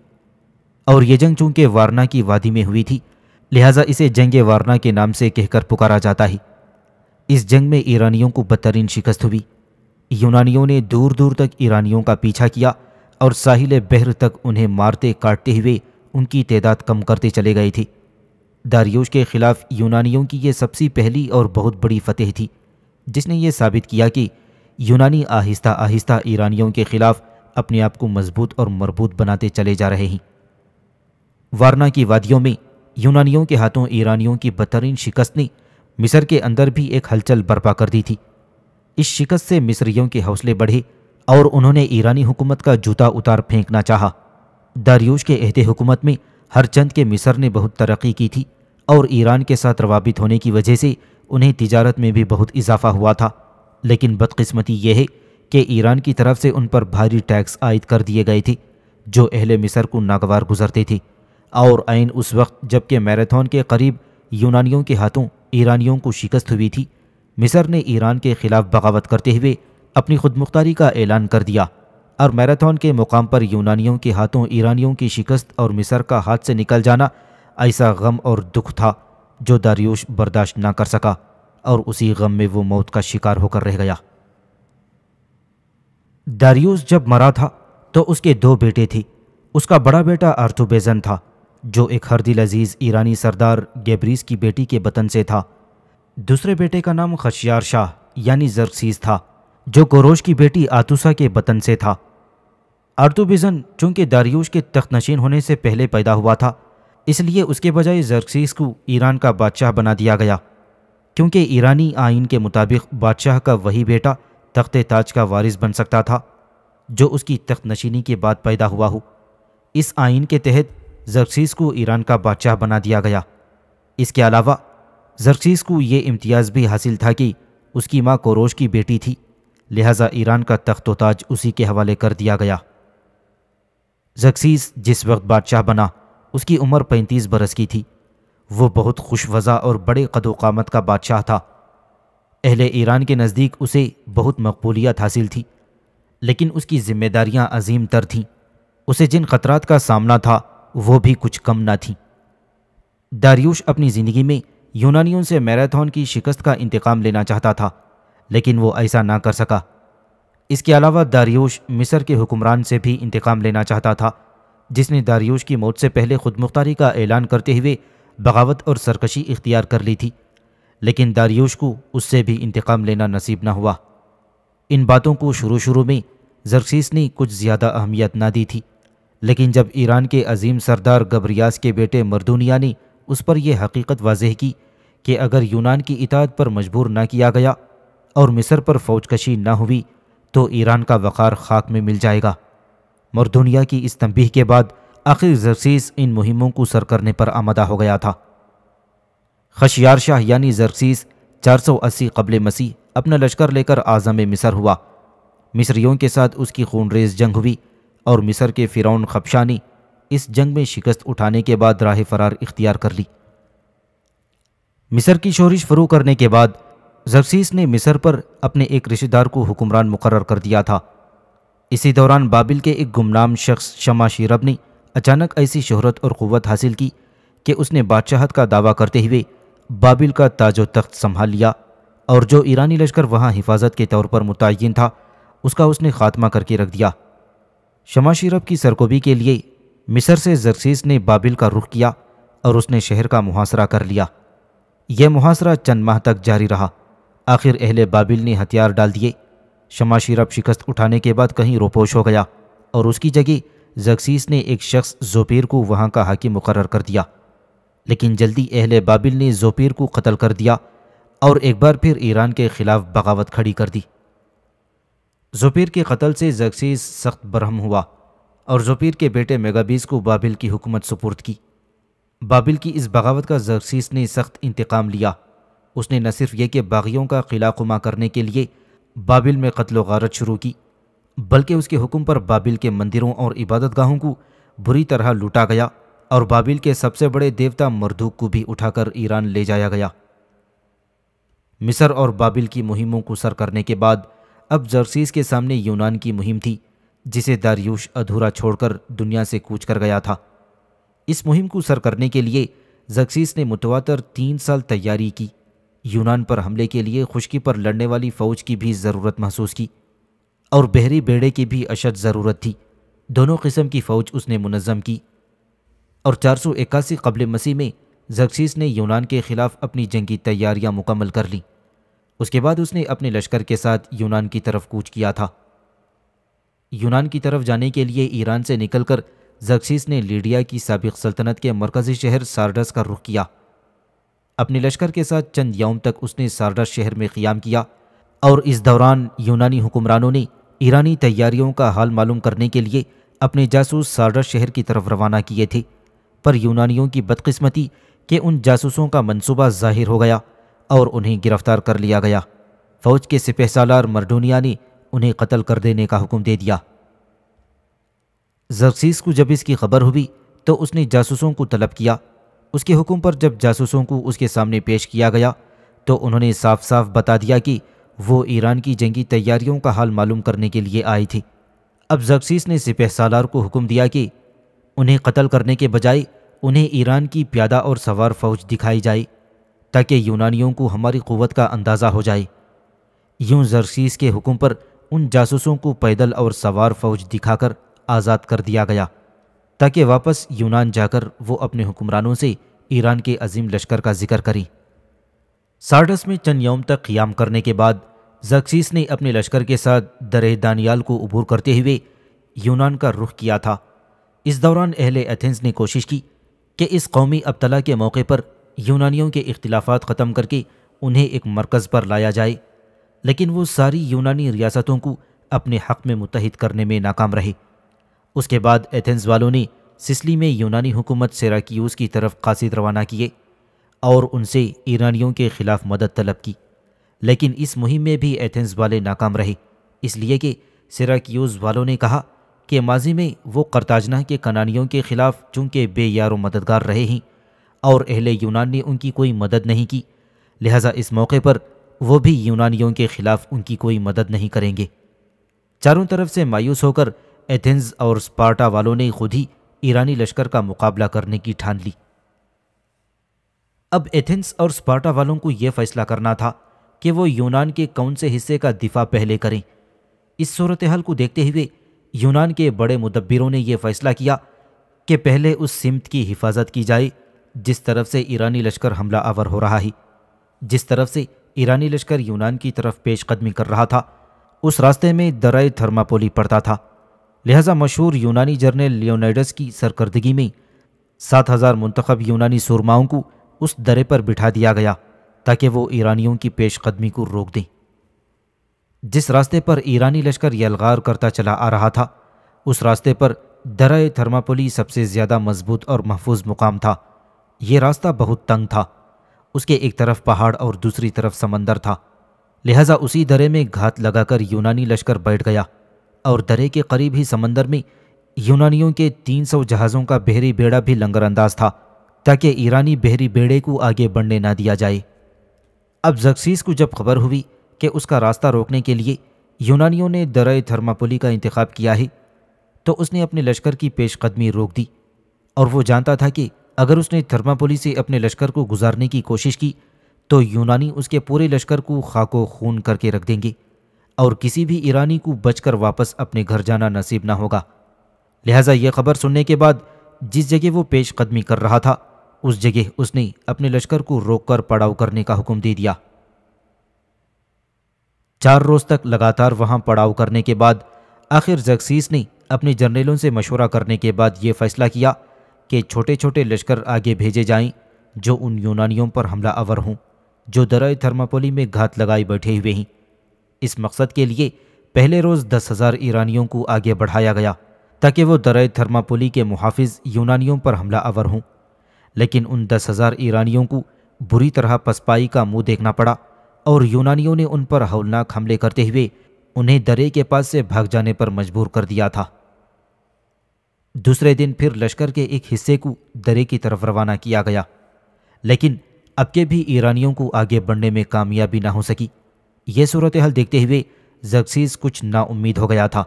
और ये जंग चूंकि वारना की वादी में हुई थी लिहाजा इसे जंग वारना के नाम से कहकर पुकारा जाता है इस जंग में ईरानियों को बदतरीन शिकस्त हुई यूनानियों ने दूर दूर तक ईरानियों का पीछा किया और साहिल बहर तक उन्हें मारते काटते हुए उनकी तादाद कम करते चले गए थे दारियोश के ख़िलाफ़ यूनानियों की ये सबसे पहली और बहुत बड़ी फतेह थी जिसने ये साबित किया कि यूनानी आहिस्ता आहिस्ता ईरानियों के खिलाफ अपने आप को मजबूत और मरबूत बनाते चले जा रहे हैं वारना की वादियों में यूनानियों के हाथों ईरानियों की बदतरीन शिकस्त ने मिस्र के अंदर भी एक हलचल बर्पा कर दी थी इस शिकस्त से मिस्रियों के हौसले बढ़े और उन्होंने ईरानी हुकूमत का जूता उतार फेंकना चाहा दारियूश के अहद हुकूमत में हर चंद के मिस्र ने बहुत तरक्की की थी और ईरान के साथ रवाबित होने की वजह से उन्हें तिजारत में भी बहुत इजाफा हुआ था लेकिन बदकस्मती यह है कि ईरान की तरफ से उन पर भारी टैक्स आयद कर दिए गए थे जो अहल मिसर को नागवार गुजरते थे और आइन उस वक्त जबकि मैराथन के करीब यूनानियों के हाथों ईरानियों को शिकस्त हुई थी मिसर ने ईरान के खिलाफ बगावत करते हुए अपनी खुदमुख्तारी का ऐलान कर दिया और मैराथन के मुकाम पर यूनानियों के हाथों ईरानियों की शिकस्त और मिसर का हाथ से निकल जाना ऐसा गम और दुख था जो दारियोश बर्दाश्त ना कर सका और उसी गम में वो मौत का शिकार होकर रह गया दारियूस जब मरा था तो उसके दो बेटे थे उसका बड़ा बेटा अर्थुबेजन था जो एक हरदिल अजीज़ ईरानी सरदार गेब्रीस की बेटी के वतन से था दूसरे बेटे का नाम खशियार शाह यानी जरसीज था जो गोरोश की बेटी आतुसा के वतन से था आर्तुबिजन चूंकि दारियूश के तख्तनशीन होने से पहले पैदा हुआ था इसलिए उसके बजाय जरसीस को ईरान का बादशाह बना दिया गया क्योंकि ईरानी आइन के मुताबिक बादशाह का वही बेटा तख्त ताज का वारिस बन सकता था जो उसकी तख्त नशीनी के बाद पैदा हुआ हो इस आइन के तहत जरसीस को ईरान का बादशाह बना दिया गया इसके अलावा जरसीस को ये इम्तियाज़ भी हासिल था कि उसकी माँ कोरोश की बेटी थी लिहाजा ईरान का तख्त ताज उसी के हवाले कर दिया गया जक्सीस जिस वक्त बादशाह बना उसकी उम्र पैंतीस बरस की थी वो बहुत खुशवज़ा और बड़े कदोकामत का बादशाह था अहले ईरान के नज़दीक उसे बहुत मकबूलियत हासिल थी लेकिन उसकी ज़िम्मेदारियाँ अजीम तर थीं उसे जिन ख़तरात का सामना था वो भी कुछ कम ना थीं दारियूश अपनी ज़िंदगी में यूनानियों से मैराथन की शिकस्त का इंतकाम लेना चाहता था लेकिन वो ऐसा ना कर सका इसके अलावा दारियोश मिस्र के हुक्मरान से भी इंतकाम लेना चाहता था जिसने दारियोश की मौत से पहले खुदमुख्तारी का ऐलान करते हुए बगावत और सरकशी इख्तियार कर ली थी लेकिन दारियोश को उससे भी इंतकाम लेना नसीब न हुआ इन बातों को शुरू शुरू में जरसीस ने कुछ ज़्यादा अहमियत ना दी थी लेकिन जब ईरान के अजीम सरदार गबरियास के बेटे मरदूनिया ने उस पर यह हकीकत वाजह की कि अगर यूनान की इताद पर मजबूर न किया गया और मिस्र पर फौजकशी न हुई तो ईरान का वक़ार खाक में मिल जाएगा मरदूनिया की इस तंबीह के बाद आखिर जरसीस इन मुहिमों को सर करने पर आमदा हो गया था खशियार शाह यानी जरसीस 480 कबल मसीह अपना लश्कर लेकर आज़म मिसर हुआ मिस्रियों के साथ उसकी खूनरेज जंग हुई और मिस्र के फ़िरौन खपशानी इस जंग में शिकस्त उठाने के बाद राह फरार इख्तियार कर ली मिस्र की शोरिश फरू करने के बाद जरसीस ने मिस्र पर अपने एक रिश्तेदार को हुक्मरान मुकर कर दिया था इसी दौरान बाबिल के एक गुमनाम शख्स शमा शीरब ने अचानक ऐसी शोहरत और क़वत हासिल की कि उसने बादशाहत का दावा करते हुए बाबिल का ताजो तख्त संभाल लिया और जो ईरानी लश्कर वहाँ हिफाजत के तौर पर मुतन था उसका उसने खात्मा करके रख दिया शमाशीरब की सरकोबी के लिए मिसर से जरसीस ने बाबिल का रुख किया और उसने शहर का मुहासरा कर लिया यह मुहासरा चंद माह तक जारी रहा आखिर अहले बाबिल ने हथियार डाल दिए शमाशीरब शिकस्त उठाने के बाद कहीं रोपोश हो गया और उसकी जगह जक्सीस ने एक शख्स जोपीर को वहाँ का हाकिम मुकर कर दिया लेकिन जल्दी अहल बाबिल ने जोपीर को कत्ल कर दिया और एक बार फिर ईरान के ख़िलाफ़ बगावत खड़ी कर दी जोपीर के कत्ल से जक्सीस सख्त बरहम हुआ और जोपीर के बेटे मेगाबीस को बाबिल की हुकूमत सुपुर्द की बाबिल की इस बगावत का जक्सीस ने सख्त इंतकाम लिया उसने न सिर्फ यह कि बागियों का किला करने के लिए बाबिल में कत्ल वारत शुरू की बल्कि उसके हुक्म पर बाबिल के मंदिरों और इबादतगाहों को बुरी तरह लूटा गया और बाबिल के सबसे बड़े देवता मरदूक को भी उठाकर ईरान ले जाया गया मिस्र और बाबिल की मुहिमों को सर करने के बाद अब जर्सीस के सामने यूनान की मुहिम थी जिसे दारियूश अधूरा छोड़कर दुनिया से कूच कर गया था इस मुहिम को सर करने के लिए जक्सीस ने मुतवातर तीन साल तैयारी की यूनान पर हमले के लिए खुशकी पर लड़ने वाली फ़ौज की भी ज़रूरत महसूस की और बहरी बेड़े की भी अशद ज़रूरत थी दोनों किस्म की फ़ौज उसने मुनज़म की और चार सौ इक्यासी कबल मसीह में जक्सीस ने यूनान के ख़िलाफ़ अपनी जंगी तैयारियां मुकम्मल कर लीं उसके बाद उसने अपने लश्कर के साथ यूनान की तरफ कूच किया था यूनान की तरफ जाने के लिए ईरान से निकलकर जक्सीस ने लीडिया की सबक सल्तनत के मरकज़ी शहर सारडस का रुख किया अपने लश्कर के साथ चंद यौम तक उसने सारडस शहर में क़्याम किया और इस दौरान यूनानी हुक्मरानों ने ईरानी तैयारियों का हाल मालूम करने के लिए अपने जासूस सार्डा शहर की तरफ रवाना किए थे पर यूनानियों की बदकिस्मती के उन जासूसों का मंसूबा जाहिर हो गया और उन्हें गिरफ्तार कर लिया गया फौज के सिपह सालार ने उन्हें कत्ल कर देने का हुक्म दे दिया जरसीस को जब इसकी खबर हुई तो उसने जासूसों को तलब किया उसके हुक्म पर जब जासूसों को उसके सामने पेश किया गया तो उन्होंने साफ साफ बता दिया कि वो ईरान की जंगी तैयारियों का हाल मालूम करने के लिए आई थी अब जक्सीस ने सिपह सालार को हुक्म दिया कि उन्हें कत्ल करने के बजाय उन्हें ईरान की प्यादा और सवार फौज दिखाई जाए ताकि यूनानियों को हमारी क़वत का अंदाज़ा हो जाए यूं जरसीस के हुक्म पर उन जासूसों को पैदल और सवार फौज दिखाकर आज़ाद कर दिया गया ताकि वापस यूनान जाकर वो अपने हुक्मरानों से ईरान के अजीम लश्कर का जिक्र करें सार्डस में चंद यौम तक क्याम करने के बाद जक्सीस ने अपने लश्कर के साथ दर दानियाल को अबूर करते हुए यूनान का रुख किया था इस दौरान अहल एथेंस ने कोशिश की कि इस कौमी अबतला के मौके पर यूनानियों के अख्तिलाफ़ा ख़त्म करके उन्हें एक मरकज़ पर लाया जाए लेकिन वो सारी यूनानी रियासतों को अपने हक़ में मुतहद करने में नाकाम रहे उसके बाद एथेंस वालों ने सिसली में यूनानी हुकूमत सेराकीूस की तरफ कासिद रवाना किए और उनसे ईरानियों के खिलाफ मदद तलब की लेकिन इस मुहिम में भी एथेंस वाले नाकाम रहे इसलिए कि सिराक्यूज़ वालों ने कहा कि माजी में वो करताजना के कनानियों के खिलाफ चूँकि बेयार मददगार रहे हैं और अहले यूनान ने उनकी कोई मदद नहीं की लिहाजा इस मौके पर वो भी यूनानियों के खिलाफ उनकी कोई मदद नहीं करेंगे चारों तरफ से मायूस होकर एथेंस और स्पार्टा वालों ने खुद ही ईरानी लश्कर का मुकाबला करने की ठान ली अब एथेंस और स्पार्टा वालों को यह फैसला करना था कि वो यूनान के कौन से हिस्से का दिफा पहले करें इस सूरत हाल को देखते हुए यूनान के बड़े मुदब्बरों ने यह फैसला किया कि पहले उस सिमत की हिफाजत की जाए जिस तरफ से ईरानी लश्कर हमला आवर हो रहा है जिस तरफ से ईरानी लश्कर यूनान की तरफ पेशकदमी कर रहा था उस रास्ते में दराय थर्मापोली पड़ता था लिहाजा मशहूर यूनानी जर्नल लियोनाइडस की सरकर्दगी में सात हज़ार मंतखब यूनानी सुरमाओं को उस दरे पर बिठा दिया गया ताकि वो ईरानियों की पेशकदमी को रोक दें जिस रास्ते पर ईरानी लश्कर यलगार करता चला आ रहा था उस रास्ते पर दरा थर्मापोली सबसे ज़्यादा मजबूत और महफूज मुकाम था यह रास्ता बहुत तंग था उसके एक तरफ पहाड़ और दूसरी तरफ समंदर था लिहाजा उसी दरे में घात लगाकर यूनानी लश्कर बैठ गया और दरे के करीब ही समंदर में यूनानियों के 300 जहाज़ों का बहरी बेड़ा भी लंगरअंदाज था ताकि ईरानी बहरी बेड़े को आगे बढ़ने ना दिया जाए अब जक्सीस को जब खबर हुई कि उसका रास्ता रोकने के लिए यूनानियों ने दर थर्मापोली का इंतखब किया है तो उसने अपने लश्कर की पेशकदमी रोक दी और वो जानता था कि अगर उसने थर्मापोली से अपने लश्कर को गुजारने की कोशिश की तो यूनानी उसके पूरे लश्कर को खाको खून करके रख देंगे और किसी भी ईरानी को बचकर वापस अपने घर जाना नसीब ना होगा लिहाजा यह खबर सुनने के बाद जिस जगह वो पेशकदमी कर रहा था उस जगह उसने अपने लश्कर को रोककर पड़ाव करने का हुक्म दे दिया चार रोज तक लगातार वहां पड़ाव करने के बाद आखिर जगसीस ने अपने जर्नेलों से मशवरा करने के बाद ये फैसला किया कि छोटे छोटे लश्कर आगे भेजे जाएं जो उन यूनानियों पर हमला अवर हों जो दरए थर्मापोली में घात लगाए बैठे हुए हैं इस मकसद के लिए पहले रोज़ दस हज़ार ईरानियों को आगे बढ़ाया गया ताकि वो दरए थर्मापोली के मुहाफिज यूनानियों पर हमला अवर हों लेकिन उन दस हज़ार ईरानियों को बुरी तरह पसपाई का मुंह देखना पड़ा और यूनानियों ने उन पर हौलनाक हमले करते हुए उन्हें दरे के पास से भाग जाने पर मजबूर कर दिया था दूसरे दिन फिर लश्कर के एक हिस्से को दरे की तरफ रवाना किया गया लेकिन अब के भी ईरानियों को आगे बढ़ने में कामयाबी ना हो सकी यह सूरत हाल देखते हुए जगसीज कुछ नाउम्मीद हो गया था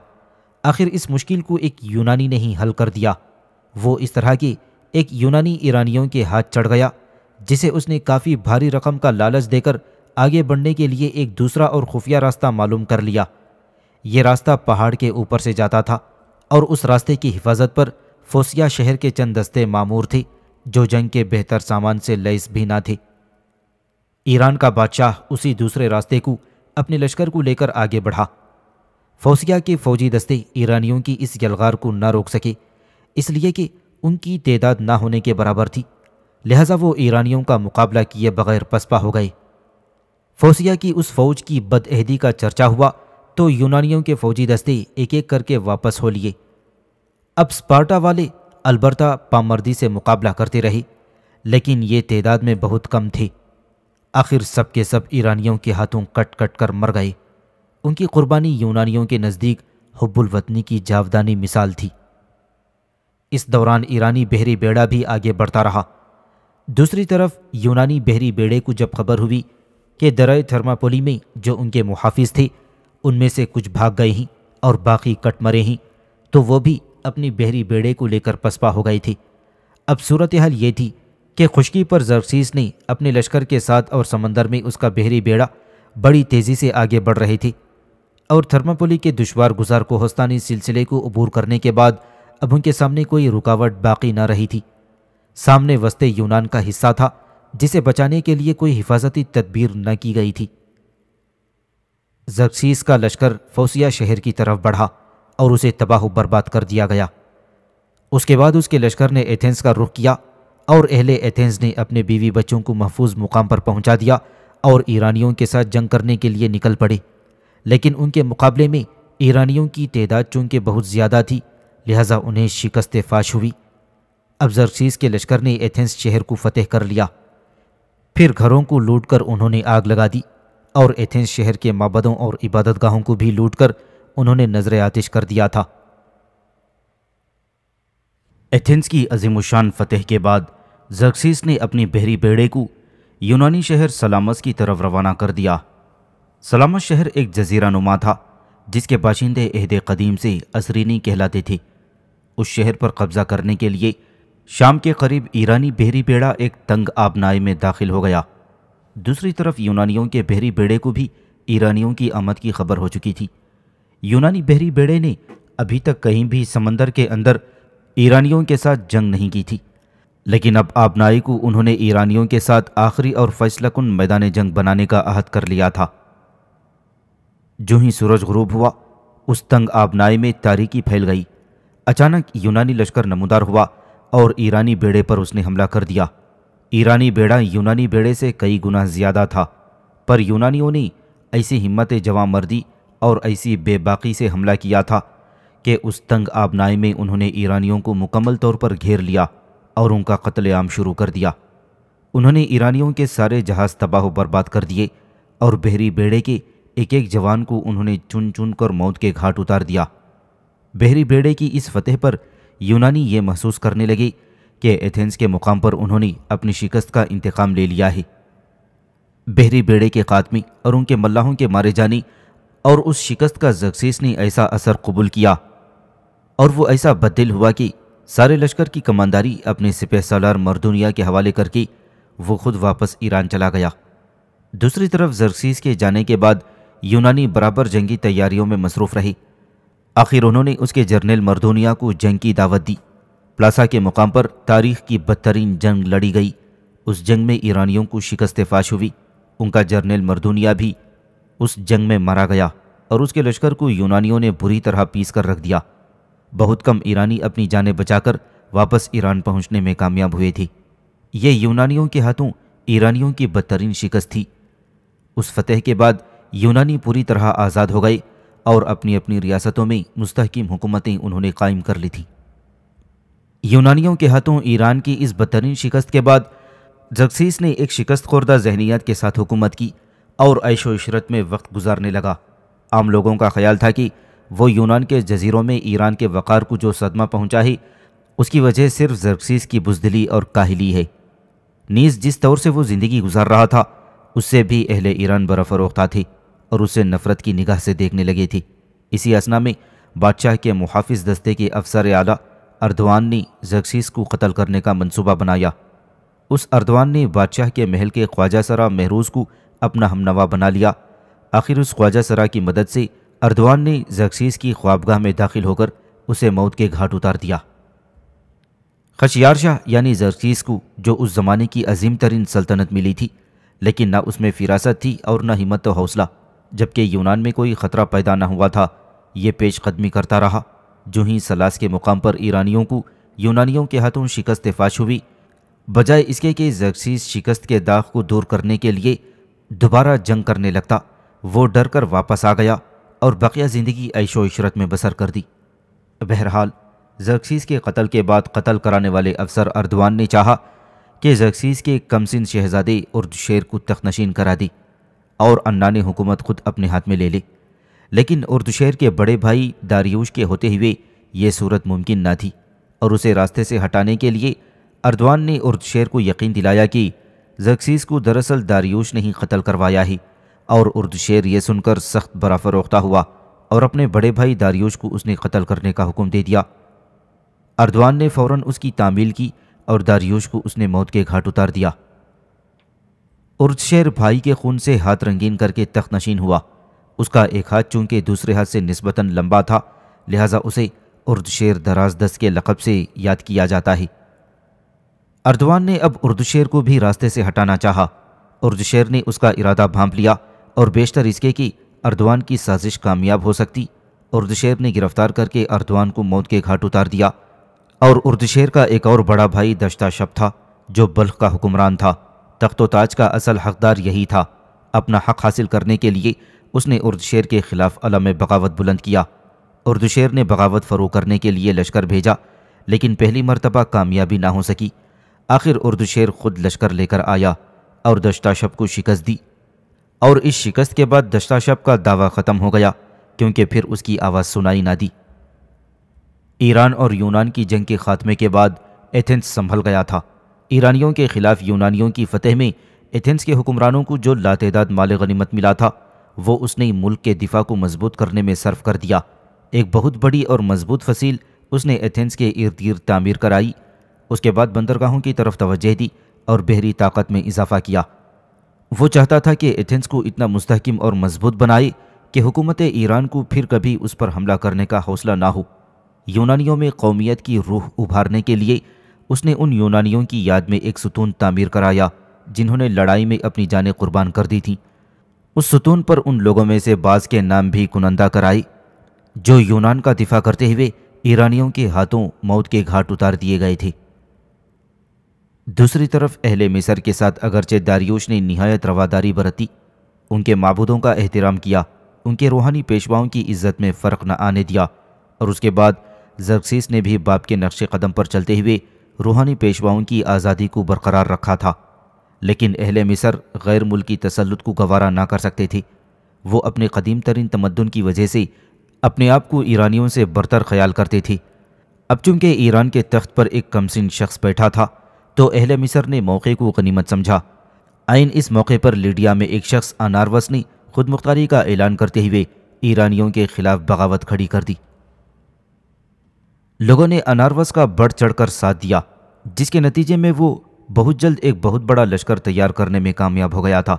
आखिर इस मुश्किल को एक यूनानी ने ही हल कर दिया वो इस तरह की एक यूनानी ईरानियों के हाथ चढ़ गया जिसे उसने काफ़ी भारी रकम का लालच देकर आगे बढ़ने के लिए एक दूसरा और खुफिया रास्ता मालूम कर लिया ये रास्ता पहाड़ के ऊपर से जाता था और उस रास्ते की हिफाजत पर फोसिया शहर के चंद दस्ते मामूर थी जो जंग के बेहतर सामान से लैस भी ना थी ईरान का बादशाह उसी दूसरे रास्ते को अपने लश्कर को लेकर आगे बढ़ा फोसिया के फौजी दस्ते ईरानियों की इस यलगार को न रोक सके इसलिए कि उनकी तैदाद ना होने के बराबर थी लिहाजा वो ईरानियों का मुकाबला किए बगैर पसपा हो गए फौसिया की उस फौज की बदअहदी का चर्चा हुआ तो यूनानियों के फौजी दस्ते एक एक करके वापस हो लिए अब स्पार्टा वाले अल्बर्टा पामर्दी से मुकाबला करते रहे लेकिन ये तदाद में बहुत कम थे आखिर सब के सब ईरानियों के हाथों कट कट कर मर गए उनकी कुर्बानी यूनानियों के नज़दीक हब्बुलवतनी की जावदानी मिसाल थी इस दौरान ईरानी बहरी बेड़ा भी आगे बढ़ता रहा दूसरी तरफ यूनानी बहरी बेड़े को जब खबर हुई कि दरए थर्मापोली में जो उनके मुहाफिज थे उनमें से कुछ भाग गए हैं और बाकी कट मरे हैं तो वो भी अपनी बहरी बेड़े को लेकर पसपा हो गई थी अब सूरत हाल ये थी कि खुशकी पर जरसीस ने अपने लश्कर के साथ और समंदर में उसका बहरी बेड़ा बड़ी तेज़ी से आगे बढ़ रही थी और थर्मापोली के दुशवार गुजार कोहस्तानी सिलसिले को अबूर करने के बाद अब उनके सामने कोई रुकावट बाकी न रही थी सामने वस्ते यूनान का हिस्सा था जिसे बचाने के लिए कोई हिफाजती तदबीर न की गई थी जक्सीस का लश्कर फौसिया शहर की तरफ बढ़ा और उसे तबाह बर्बाद कर दिया गया उसके बाद उसके लश्कर ने एथेंस का रुख किया और अहले एथेंस ने अपने बीवी बच्चों को महफूज मुकाम पर पहुंचा दिया और ईरानियों के साथ जंग करने के लिए निकल पड़े लेकिन उनके मुकाबले में ईरानियों की तदाद चूंकि बहुत ज़्यादा थी लिहाजा उन्हें शिकस्त फाश हुई अब जरसीस के लश्कर ने एथेंस शहर को फतेह कर लिया फिर घरों को लूट कर उन्होंने आग लगा दी और एथेंस शहर के मबदों और इबादत गाहों को भी लूट कर उन्होंने नजर आतिश कर दिया था एथेंस की अजीमुशान फतेह के बाद जरसीस ने अपनी बहरी बेड़े को यूनानी शहर सलामस की तरफ रवाना कर दिया सलामस शहर एक जजीरा नुमा था जिसके बाशिंदे अहद कदीम से असरीनी कहलाते थे उस शहर पर कब्जा करने के लिए शाम के करीब ईरानी बहरी बेड़ा एक तंग आबनाए में दाखिल हो गया दूसरी तरफ यूनानियों के बहरी बेड़े को भी ईरानियों की आमद की खबर हो चुकी थी यूनानी बहरी बेड़े ने अभी तक कहीं भी समंदर के अंदर ईरानियों के साथ जंग नहीं की थी लेकिन अब आबनाई को उन्होंने ईरानियों के साथ आखिरी और फैसलाकुन मैदान जंग बनाने का अहद कर लिया था जो ही सूरज गरूब हुआ उस तंग आबनाई में तारीकी फैल गई अचानक यूनानी लश्कर नमूदार हुआ और ईरानी बेड़े पर उसने हमला कर दिया ईरानी बेड़ा यूनानी बेड़े से कई गुना ज़्यादा था पर यूनानियों ने ऐसी हिम्मत जवां मर्दी और ऐसी बेबाकी से हमला किया था कि उस तंग आबनाए में उन्होंने ईरानियों को मुकम्मल तौर पर घेर लिया और उनका कत्लेआम शुरू कर दिया उन्होंने ईरानियों के सारे जहाज़ तबाह बर्बाद कर दिए और बहरी बेड़े के एक एक जवान को उन्होंने चुन चुन कर मौत के घाट उतार दिया बहरी बेड़े की इस फतेह पर यूनानी ये महसूस करने लगे कि एथेंस के मुकाम पर उन्होंने अपनी शिकस्त का इंतकाम ले लिया है बहरी बेड़े के खात्मी और उनके मल्लाहों के मारे जाने और उस शिकस्त का जक्सीस ने ऐसा असर कबूल किया और वो ऐसा बदल हुआ कि सारे लश्कर की कमानदारी अपने सिपह सालार मर्दुनिया के हवाले करके वो खुद वापस ईरान चला गया दूसरी तरफ जरसीस के जाने के बाद यूनानी बराबर जंगी तैयारियों में मसरूफ़ रही आखिर उन्होंने उसके जर्नल मर्दोनिया को जंग की दावत दी प्लासा के मुकाम पर तारीख की बदतरीन जंग लड़ी गई उस जंग में ईरानियों को शिकस्त फाश हुई उनका जर्नल मर्दोनिया भी उस जंग में मारा गया और उसके लश्कर को यूनानियों ने बुरी तरह पीस कर रख दिया बहुत कम ईरानी अपनी जानें बचाकर वापस ईरान पहुंचने में कामयाब हुए थे ये यूनानियों के हाथों ईरानियों की बदतरीन शिकस्त थी उस फतेह के बाद यूनानी पूरी तरह आज़ाद हो गए और अपनी अपनी रियासतों में मुस्तकम हुकूमतें उन्होंने कायम कर ली थी यूनानियों के हाथों ईरान की इस बदतरीन शिकस्त के बाद जगसीस ने एक शिकस्त खुर्दा जहनीत के साथ हुकूमत की और ऐशो इशरत में वक्त गुजारने लगा आम लोगों का ख्याल था कि वो यूनान के जजीरों में ईरान के वक़ार को जो सदमा पहुँचा है उसकी वजह सिर्फ जरक्सीस की बुजदली और काहली है नीज़ जिस तौर से वो ज़िंदगी गुजार रहा था उससे भी अहले ईरान बरफरोख्ता थी और उसे नफ़रत की निगाह से देखने लगी थी इसी असना में बादशाह के मुहाफ़ दस्ते के अफसर आला अर्दवान ने जक्सीस को कत्ल करने का मनसूबा बनाया उस अर्दवान ने बादशाह के महल के ख्वाजा सरा महरूज को अपना हमनवा बना लिया आखिर उस ख्वाजा सरा की मदद से अर्दवान ने जक्सीस की ख्वाबगाह में दाखिल होकर उसे मौत के घाट उतार दिया खशियार शाह यानी जरसीस को जो उस ज़माने की अजीम तरीन सल्तनत मिली थी लेकिन ना उसमें फिरासत थी और ना हिम्मत व तो हौसला जबकि यूनान में कोई ख़तरा पैदा न हुआ था ये पेश कदमी करता रहा जो ही सलास के मुकाम पर ईरानियों को यूनानियों के हाथों शिकस्त फाश हुई बजाय इसके कि जक्सीस शिकस्त के दाग को दूर करने के लिए दोबारा जंग करने लगता वो डर कर वापस आ गया और बकिया ज़िंदगी ऐशो इशरत में बसर कर दी बहरहाल जक्सीस के कत्ल के बाद कत्ल कराने वाले अफसर अर्दवान ने चाहा कि जक्सीस के कमसिन शहजादे और शेर को तखनशीन करा दी और अन्ना ने हुकूमत खुद अपने हाथ में ले ली लेकिन उर्दुशहर के बड़े भाई दारियूश के होते हुए ये सूरत मुमकिन न थी और उसे रास्ते से हटाने के लिए अर्दवान ने उर्दुशहर को यकीन दिलाया कि जक्सीस को दरअसल दारियूश ने ही कत्ल करवाया ही और उर्दुशहर यह सुनकर सख्त बराफर रोकता हुआ और अपने बड़े भाई दारियूश को उसने कत्ल करने का हुक्म दे दिया अर्दवान ने फ़ौर उसकी तामील की और दारियूश को उसने मौत के घाट उतार दिया उर्दशेर भाई के खून से हाथ रंगीन करके तख्त नशीन हुआ उसका एक हाथ चूंकि दूसरे हाथ से नस्बता लंबा था लिहाजा उसे उर्दशेर दराज दस के लकब से याद किया जाता है अर्दवान ने अब उर्दशेर को भी रास्ते से हटाना चाह उर्दशेर ने उसका इरादा भांप लिया और बेशतर इसके कि अर्दवान की साजिश कामयाब हो सकती उर्दशेर ने गिरफ्तार करके अर्दवान को मौत के घाट उतार दिया और उर्दशेर का एक और बड़ा भाई दश्ता शब था जो बल्ख का हुक्मरान था तख्तोताज का असल हकदार यही था अपना हक हासिल करने के लिए उसने उर्दशेर के खिलाफ अलम बगावत बुलंद किया उर्दशेर ने बगावत फरो करने के लिए लश्कर भेजा लेकिन पहली मरतबा कामयाबी ना हो सकी आखिर उर्दशेर खुद लश्कर लेकर आया और दश्ताशब को शिकस्त दी और इस शिकस्त के बाद दश्ताशब का दावा ख़त्म हो गया क्योंकि फिर उसकी आवाज़ सुनाई ना दी ईरान और यूनान की जंग के खात्मे के बाद एथेंस संभल गया था ईरानियों के खिलाफ यूनानियों की फतह में एथेंस के हुक्मरानों को जो लातदाद माल गनीमत मिला था वो उसने मुल्क के दिफा को मजबूत करने में सर्फ कर दिया एक बहुत बड़ी और मजबूत फसील उसने एथेंस के इर्द गिर्द तामीर कराई उसके बाद बंदरगाहों की तरफ तोजह दी और बहरी ताकत में इजाफा किया वो चाहता था कि एथेंस को इतना मुस्तकम और मजबूत बनाए कि हुकूमत ईरान को फिर कभी उस पर हमला करने का हौसला ना हो यूनानियों में कौमियत की रूह उभारने के लिए उसने उन यूनानियों की याद में एक सुतून तामीर कराया जिन्होंने लड़ाई में अपनी जानें कुर्बान कर दी थीं उस सुतून पर उन लोगों में से बाज़ के नाम भी कुनंदा कराए जो यूनान का दिफा करते हुए ईरानियों के हाथों मौत के घाट उतार दिए गए थे दूसरी तरफ अहले मिसर के साथ अगरचे दारियोश ने नहायत रवादारी बरती उनके मबूदों का एहतराम किया उनके रूहानी पेशवाओं की इज्जत में फ़र्क न आने दिया और उसके बाद जरसीस ने भी बाप के नक्श कदम पर चलते हुए रूहानी पेशवाओं की आज़ादी को बरकरार रखा था लेकिन अहले मिसर गैर मुल्की तसलुत को गवारा ना कर सकती थी वो अपने कदीम तरीन तमदन की वजह से अपने आप को ईरानियों से बरतर ख्याल करती थी अब चूंकि ईरान के तख्त पर एक कमसिन शख्स बैठा था तो अहल मिसर ने मौके को गनीमत समझा आइन इस मौके पर लीडिया में एक शख्स अनारवस खुद मुख्तारी का ऐलान करते हुए ईरानियों के खिलाफ बगावत खड़ी कर दी लोगों ने अनारवस का बढ़ चढ़कर साथ दिया जिसके नतीजे में वो बहुत जल्द एक बहुत बड़ा लश्कर तैयार करने में कामयाब हो गया था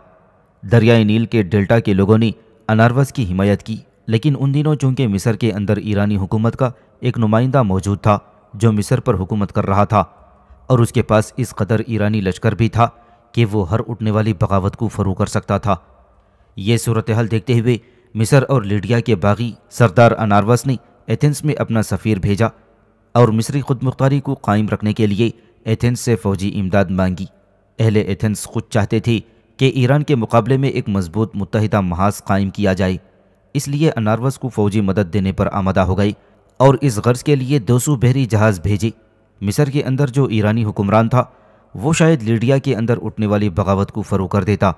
दरियाए नील के डेल्टा के लोगों ने अनारवस की हिमायत की लेकिन उन दिनों चूंकि मिस्र के अंदर ईरानी हुकूमत का एक नुमाइंदा मौजूद था जो मिस्र पर हुकूमत कर रहा था और उसके पास इस कदर ईरानी लश्कर भी था कि वो हर उठने वाली बगावत को फरू कर सकता था ये सूरत हाल देखते हुए मिस्र और लीडिया के बागी सरदार अनारवस ने एथेंस में अपना सफ़ीर भेजा और मिस्री खुद मुख्तारी को कायम रखने के लिए एथेंस से फौजी इमदाद मांगी अहले एथेंस खुद चाहते थे कि ईरान के मुकाबले में एक मजबूत मुतहदा महाज कायम किया जाए इसलिए अनारवस को फौजी मदद देने पर आमदा हो गई और इस गर्ज के लिए दो सौ बहरी जहाज़ भेजे मिस्र के अंदर जो ईरानी हुक्मरान था वो शायद लीडिया के अंदर उठने वाली बगावत को फरू कर देता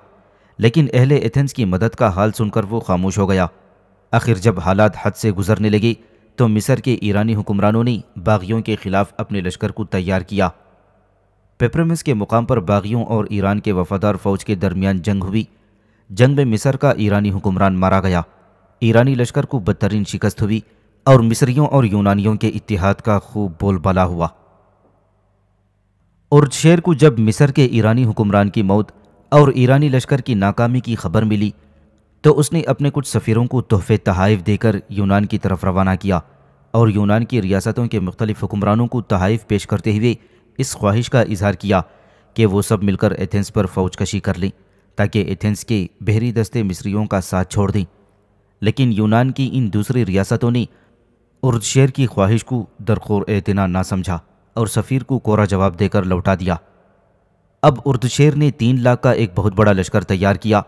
लेकिन अहले एथेंस की मदद का हाल सुनकर वो खामोश हो गया आखिर जब हालात हद से गुजरने लगे तो मिस्र के ईरानी हुक्मरानों ने बागियों के खिलाफ अपने लश्कर को तैयार किया पेपरमिस के मुकाम पर बागियों और ईरान के वफादार फौज के दरमियान जंग हुई जंग में मिस्र का ईरानी हुक्मरान मारा गया ईरानी लश्कर को बदतरीन शिकस्त हुई और मिस्रियों और यूनानियों के इतिहाद का खूब बोलबाला हुआ और शेर को जब मिस्र के ईरानी हुक्मरान की मौत और ईरानी लश्कर की नाकामी की खबर मिली तो उसने अपने कुछ सफ़ीरों को तोहफे तहाइफ देकर यूनान की तरफ रवाना किया और यूनान की रियासतों के मुख्तलिफ हुक्मरानों को तहाइफ पेश करते हुए इस ख्वाहिश का इजहार किया कि वो सब मिलकर एथेंस पर फौज कशी कर लें ताकि एथेंस के बहरी दस्ते मिस्रियों का साथ छोड़ दें लेकिन यूनान की इन दूसरी रियासतों ने उर्दशेर की ख्वाहिश को दरखोर एतना ना समझा और सफ़ीर को कोरा जवाब देकर लौटा दिया अब उर्दशेर ने तीन लाख का एक बहुत बड़ा लश्कर तैयार किया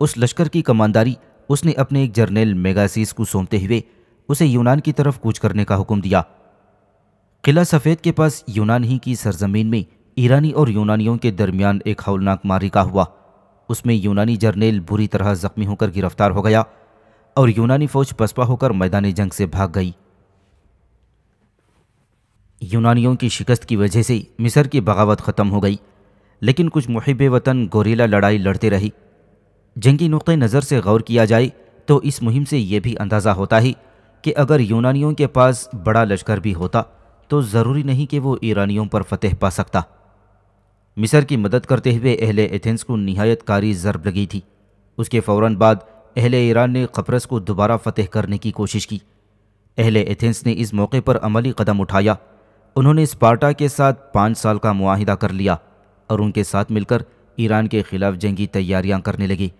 उस लश्कर की कमानदारी उसने अपने एक जर्नेल मेगासीस को सौंपते हुए उसे यूनान की तरफ कूच करने का हुक्म दिया किला सफ़ेद के पास यूनान ही की सरजमीन में ईरानी और यूनानियों के दरमियान एक हौलनाक मारिका हुआ उसमें यूनानी जर्नेल बुरी तरह ज़ख्मी होकर गिरफ्तार हो गया और यूनानी फ़ौज पसपा होकर मैदान जंग से भाग गई यूनानियों की शिकस्त की वजह से मिस्र की बगावत ख़त्म हो गई लेकिन कुछ मुहब वतन गोरीला लड़ाई लड़ते रही जंगी नुक़ नज़र से गौर किया जाए तो इस मुहिम से यह भी अंदाज़ा होता ही कि अगर यूनानियों के पास बड़ा लश्कर भी होता तो ज़रूरी नहीं कि वो ईरानियों पर फतेह पा सकता मिस्र की मदद करते हुए अहल एथेंस को नहायत कारी ज़रब लगी थी उसके फ़ौर बाद अहल ईरान ने खपरस को दोबारा फतेह करने की कोशिश की अहल एथेंस ने इस मौके पर अमली कदम उठाया उन्होंने स्पार्टा के साथ पाँच साल का माहिदा कर लिया और उनके साथ मिलकर ईरान के खिलाफ जंगी तैयारियां करने लगी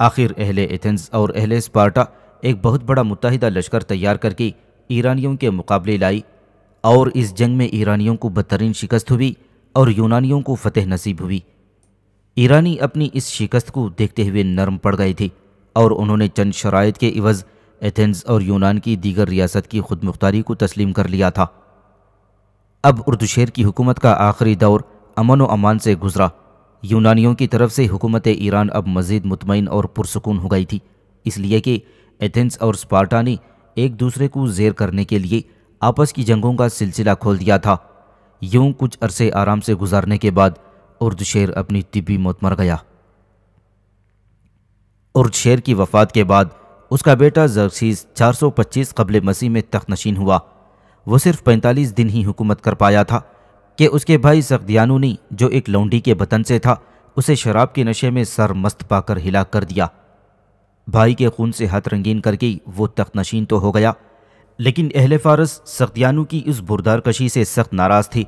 आखिर अहले एथेंस और अहले स्पार्टा एक बहुत बड़ा मुतहदा लश्कर तैयार करके ईरानियों के मुकाबले लाई और इस जंग में ईरानियों को बदतरीन शिकस्त हुई और यूनानियों को फतेह नसीब हुई ईरानी अपनी इस शिकस्त को देखते हुए नरम पड़ गए थे और उन्होंने चंद शराइ के इवज़ एथेंस और यूनान की दीगर रियासत की खुद मुख्तारी को तस्लीम कर लिया था अब उर्दुशेर की हुकूमत का आखिरी दौर अमन व अमान से गुजरा यूनानियों की तरफ से हुकूमत ईरान अब मज़ीद मुतमिन और पुरसकून हो गई थी इसलिए कि एथेंस और स्पार्टा ने एक दूसरे को जेर करने के लिए आपस की जंगों का सिलसिला खोल दिया था यूं कुछ अरसे आराम से गुजारने के बाद उर्दशेर अपनी तिबी मौत मर गया उर्दशेर की वफात के बाद उसका बेटा जरसीस 425 सौ पच्चीस कबल मसीह में तख्त नशीन हुआ वह सिर्फ 45 दिन ही हुकूमत कर पाया था कि उसके भाई ने जो एक लौंडी के बतन से था उसे शराब के नशे में सर मस्त पाकर हिला कर दिया भाई के खून से हाथ रंगीन करके वो तख्त नशीन तो हो गया लेकिन अहल फारस सख्तियानू की उस बुरदार कशी से सख्त नाराज़ थी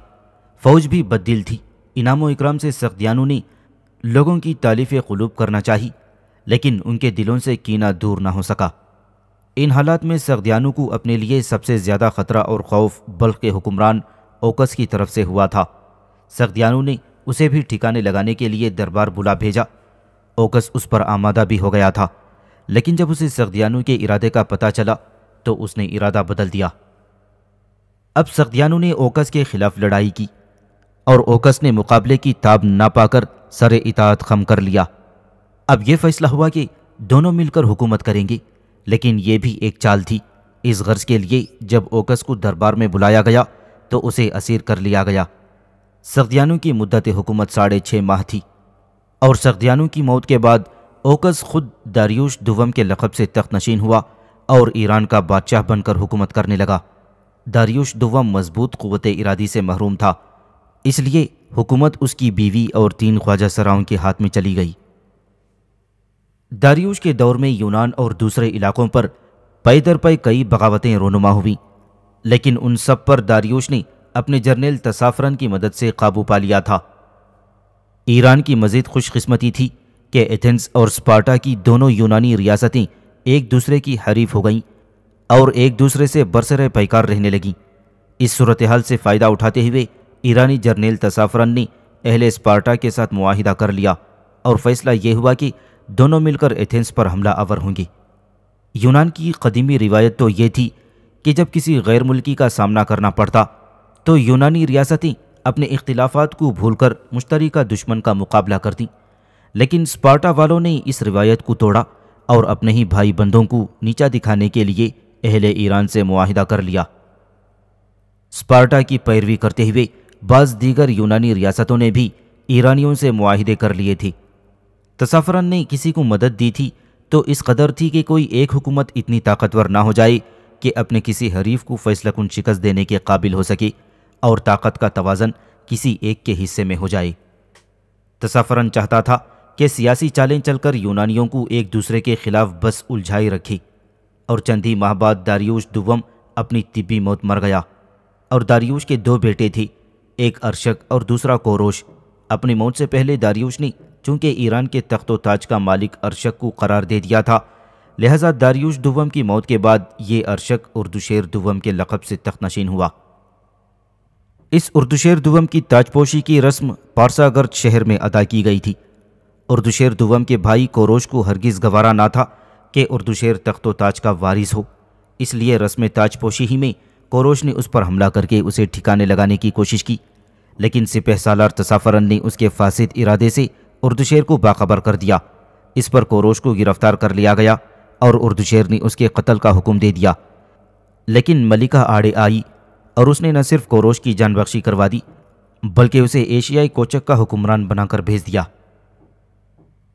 फौज भी बददिल थी इनाम इकराम से सख्तियानू ने लोगों की तालीफ कलूब करना चाही लेकिन उनके दिलों से कीना दूर ना हो सका इन हालात में सख्तियानू को अपने लिए सबसे ज़्यादा ख़तरा और खौफ बल्क के हुक्मरान ओकस की तरफ से हुआ था सख्तियानों ने उसे भी ठिकाने लगाने के लिए दरबार बुला भेजा ओकस उस पर आमादा भी हो गया था लेकिन जब उसे सख्तियानों के इरादे का पता चला तो उसने इरादा बदल दिया अब सख्तियानों ने ओकस के खिलाफ लड़ाई की और ओकस ने मुकाबले की ताब ना पाकर सर इतात खम कर लिया अब यह फैसला हुआ कि दोनों मिलकर हुकूमत करेंगे लेकिन यह भी एक चाल थी इस गर्ज के लिए जब ओकस को दरबार में बुलाया गया तो उसे असीर कर लिया गया सर्दियानों की मुद्दत हुकूमत साढ़े छः माह थी और सर्दियानों की मौत के बाद ओकस खुद दारियूश दुवम के लकब से तख्त नशीन हुआ और ईरान का बादशाह बनकर हुकूमत करने लगा दारियूश दुवम मजबूत क़वत इरादी से महरूम था इसलिए हुकूमत उसकी बीवी और तीन ख्वाजा सराओं के हाथ में चली गई दारियूश के दौर में यूनान और दूसरे इलाकों पर पैदर पै कई बगावतें रोनुमा हुईं लेकिन उन सब पर दारियोश ने अपने जर्नल तसाफरन की मदद से काबू पा लिया था ईरान की मजीद खुशकस्मती थी कि एथेंस और स्पार्टा की दोनों यूनानी रियासतें एक दूसरे की हरीफ हो गईं और एक दूसरे से बरसर पैकार रहने लगीं इस सूरत हाल से फ़ायदा उठाते हुए ईरानी जर्नल तसाफरन ने अहल स्पार्टा के साथ मुआहिदा कर लिया और फैसला ये हुआ कि दोनों मिलकर एथेंस पर हमला आवर होंगे यूनान की कदीमी रिवायत तो ये थी कि जब किसी गैर मुल्की का सामना करना पड़ता तो यूनानी रियासतें अपने इख्तलाफ को भूलकर मुश्तरका दुश्मन का मुकाबला करती लेकिन स्पार्टा वालों ने इस रिवायत को तोड़ा और अपने ही भाई बंदों को नीचा दिखाने के लिए अहल ईरान से माहिदा कर लिया स्पार्टा की पैरवी करते हुए बाज़ दीगर यूनानी रियासतों ने भी ईरानियों से माहदे कर लिए थे तसाफरन ने किसी को मदद दी थी तो इस कदर थी कि कोई एक हुकूमत इतनी ताकतवर ना हो जाए कि अपने किसी हरीफ को फैसला कन शिकस्त देने के काबिल हो सके और ताकत का तोज़न किसी एक के हिस्से में हो जाए तसाफरन चाहता था कि सियासी चालें चलकर यूनानियों को एक दूसरे के खिलाफ बस उलझाई रखी और चंद ही माह बाद दारियूश दुवम अपनी तिब्बी मौत मर गया और दारियूश के दो बेटे थे एक अर्शक और दूसरा कोरोश अपनी मौत से पहले दारियूश ने चूंकि ईरान के तख्तो ताज का मालिक अरशक को करार दे दिया था लिहाजा दारियूश दुवम की मौत के बाद ये अर्शक उर्दुशेर दुवम के लकब से तख्तनशीन हुआ इस उर्दुशेर दुवम की ताजपोशी की रस्म पारसागर्द शहर में अदा की गई थी उर्दुशेर दुवम के भाई कोरोश को हरगिज़ गवारा ना था कि उर्दुशेर तख्तो ताज का वारिस हो इसलिए रस्म ताजपोशी ही में कोरोश ने उस पर हमला करके उसे ठिकाने लगाने की कोशिश की लेकिन सिपह सालार तसाफरन ने उसके फासिद इरादे से उर्दुशेर को बाखबर कर दिया इस पर कोरोश को गिरफ्तार कर लिया गया और उर्दुशेर ने उसके कत्ल का हुक्म दे दिया लेकिन मलिका आड़े आई और उसने न सिर्फ कोरोश की जान बख्शी करवा दी बल्कि उसे एशियाई कोचक का हुक्मरान बनाकर भेज दिया